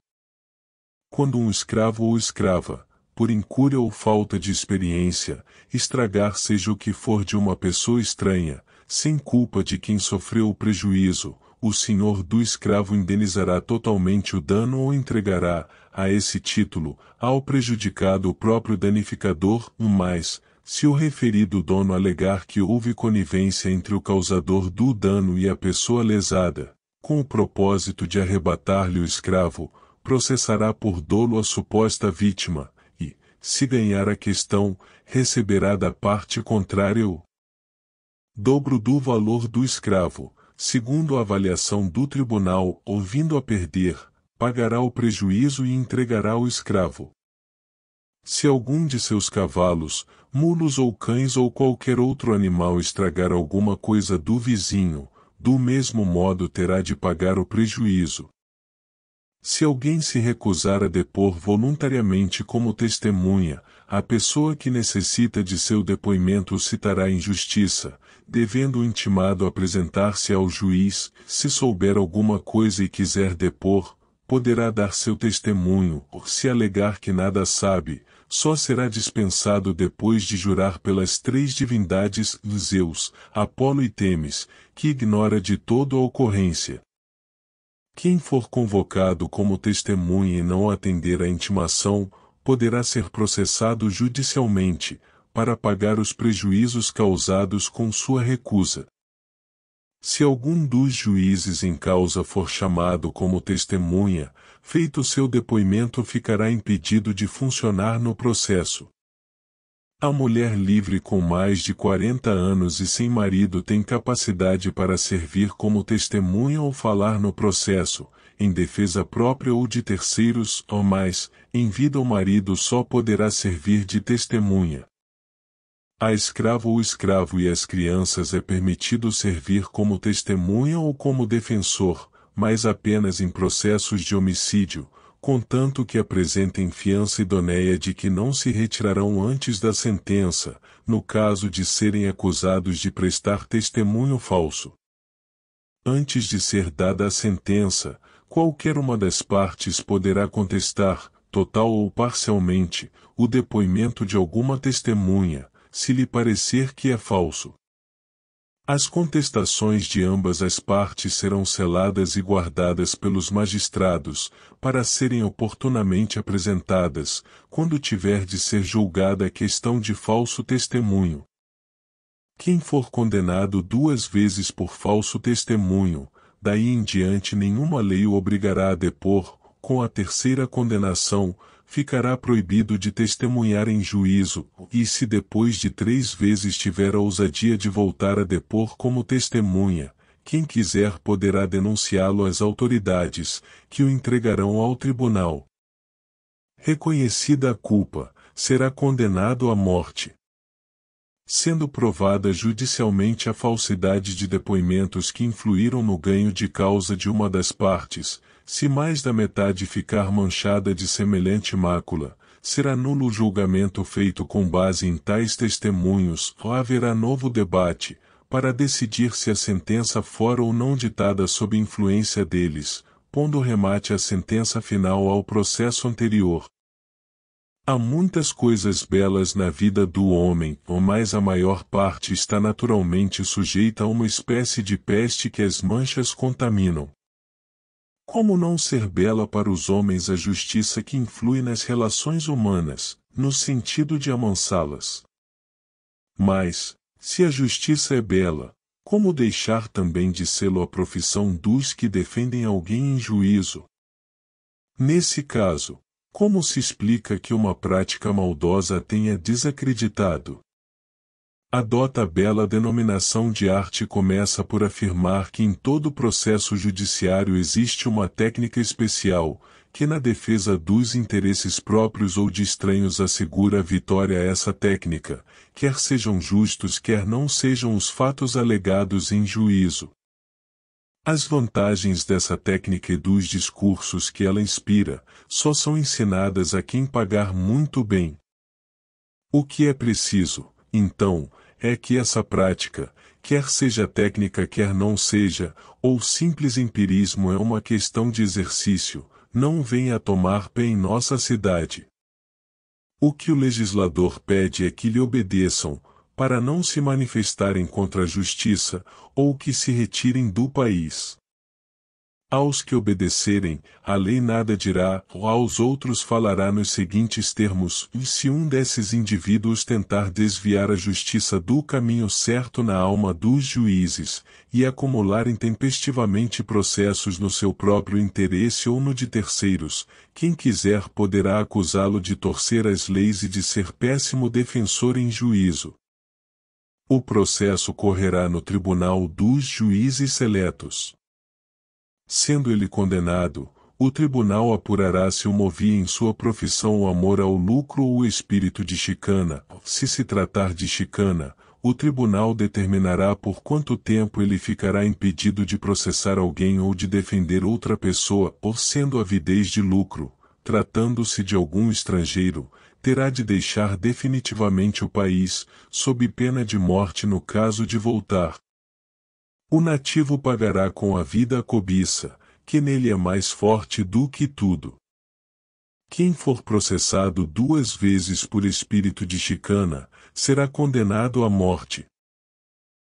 Quando um escravo ou escrava, por incúria ou falta de experiência, estragar seja o que for de uma pessoa estranha, sem culpa de quem sofreu o prejuízo, o senhor do escravo indenizará totalmente o dano ou entregará, a esse título, ao prejudicado o próprio danificador, um mais, se o referido dono alegar que houve conivência entre o causador do dano e a pessoa lesada, com o propósito de arrebatar-lhe o escravo, processará por dolo a suposta vítima, e, se ganhar a questão, receberá da parte contrária o dobro do valor do escravo, segundo a avaliação do tribunal, ouvindo a perder, pagará o prejuízo e entregará o escravo, se algum de seus cavalos, mulos ou cães ou qualquer outro animal estragar alguma coisa do vizinho, do mesmo modo terá de pagar o prejuízo. Se alguém se recusar a depor voluntariamente como testemunha, a pessoa que necessita de seu depoimento citará injustiça, devendo o intimado apresentar-se ao juiz, se souber alguma coisa e quiser depor, poderá dar seu testemunho, se alegar que nada sabe, só será dispensado depois de jurar pelas três divindades Zeus, Apolo e Temis, que ignora de todo a ocorrência. Quem for convocado como testemunha e não atender à intimação, poderá ser processado judicialmente, para pagar os prejuízos causados com sua recusa. Se algum dos juízes em causa for chamado como testemunha, feito seu depoimento ficará impedido de funcionar no processo. A mulher livre com mais de 40 anos e sem marido tem capacidade para servir como testemunha ou falar no processo, em defesa própria ou de terceiros, ou mais, em vida o marido só poderá servir de testemunha. A escrava ou escravo e as crianças é permitido servir como testemunha ou como defensor, mas apenas em processos de homicídio, contanto que apresentem fiança idônea de que não se retirarão antes da sentença, no caso de serem acusados de prestar testemunho falso. Antes de ser dada a sentença, qualquer uma das partes poderá contestar, total ou parcialmente, o depoimento de alguma testemunha, se lhe parecer que é falso. As contestações de ambas as partes serão seladas e guardadas pelos magistrados, para serem oportunamente apresentadas, quando tiver de ser julgada a questão de falso testemunho. Quem for condenado duas vezes por falso testemunho, daí em diante nenhuma lei o obrigará a depor, com a terceira condenação, ficará proibido de testemunhar em juízo, e se depois de três vezes tiver a ousadia de voltar a depor como testemunha, quem quiser poderá denunciá-lo às autoridades, que o entregarão ao tribunal. Reconhecida a culpa, será condenado à morte. Sendo provada judicialmente a falsidade de depoimentos que influíram no ganho de causa de uma das partes, se mais da metade ficar manchada de semelhante mácula, será nulo o julgamento feito com base em tais testemunhos, ou haverá novo debate, para decidir se a sentença fora ou não ditada sob influência deles, pondo remate à sentença final ao processo anterior. Há muitas coisas belas na vida do homem, ou mais a maior parte está naturalmente sujeita a uma espécie de peste que as manchas contaminam. Como não ser bela para os homens a justiça que influi nas relações humanas, no sentido de amansá-las? Mas, se a justiça é bela, como deixar também de sê-lo a profissão dos que defendem alguém em juízo? Nesse caso, como se explica que uma prática maldosa tenha desacreditado, adota a bela denominação de arte começa por afirmar que em todo processo judiciário existe uma técnica especial, que na defesa dos interesses próprios ou de estranhos assegura a vitória a essa técnica, quer sejam justos quer não sejam os fatos alegados em juízo. As vantagens dessa técnica e dos discursos que ela inspira só são ensinadas a quem pagar muito bem. O que é preciso, então, é que essa prática, quer seja técnica quer não seja, ou simples empirismo é uma questão de exercício, não venha tomar pé em nossa cidade. O que o legislador pede é que lhe obedeçam, para não se manifestarem contra a justiça, ou que se retirem do país. Aos que obedecerem, a lei nada dirá, ou aos outros falará nos seguintes termos, e se um desses indivíduos tentar desviar a justiça do caminho certo na alma dos juízes, e acumular intempestivamente processos no seu próprio interesse ou no de terceiros, quem quiser poderá acusá-lo de torcer as leis e de ser péssimo defensor em juízo. O processo correrá no tribunal dos juízes seletos. Sendo ele condenado, o tribunal apurará se o movia em sua profissão o amor ao lucro ou o espírito de chicana. Se se tratar de chicana, o tribunal determinará por quanto tempo ele ficará impedido de processar alguém ou de defender outra pessoa, ou sendo avidez de lucro, tratando-se de algum estrangeiro, terá de deixar definitivamente o país, sob pena de morte no caso de voltar, o nativo pagará com a vida a cobiça, que nele é mais forte do que tudo. Quem for processado duas vezes por espírito de chicana, será condenado à morte,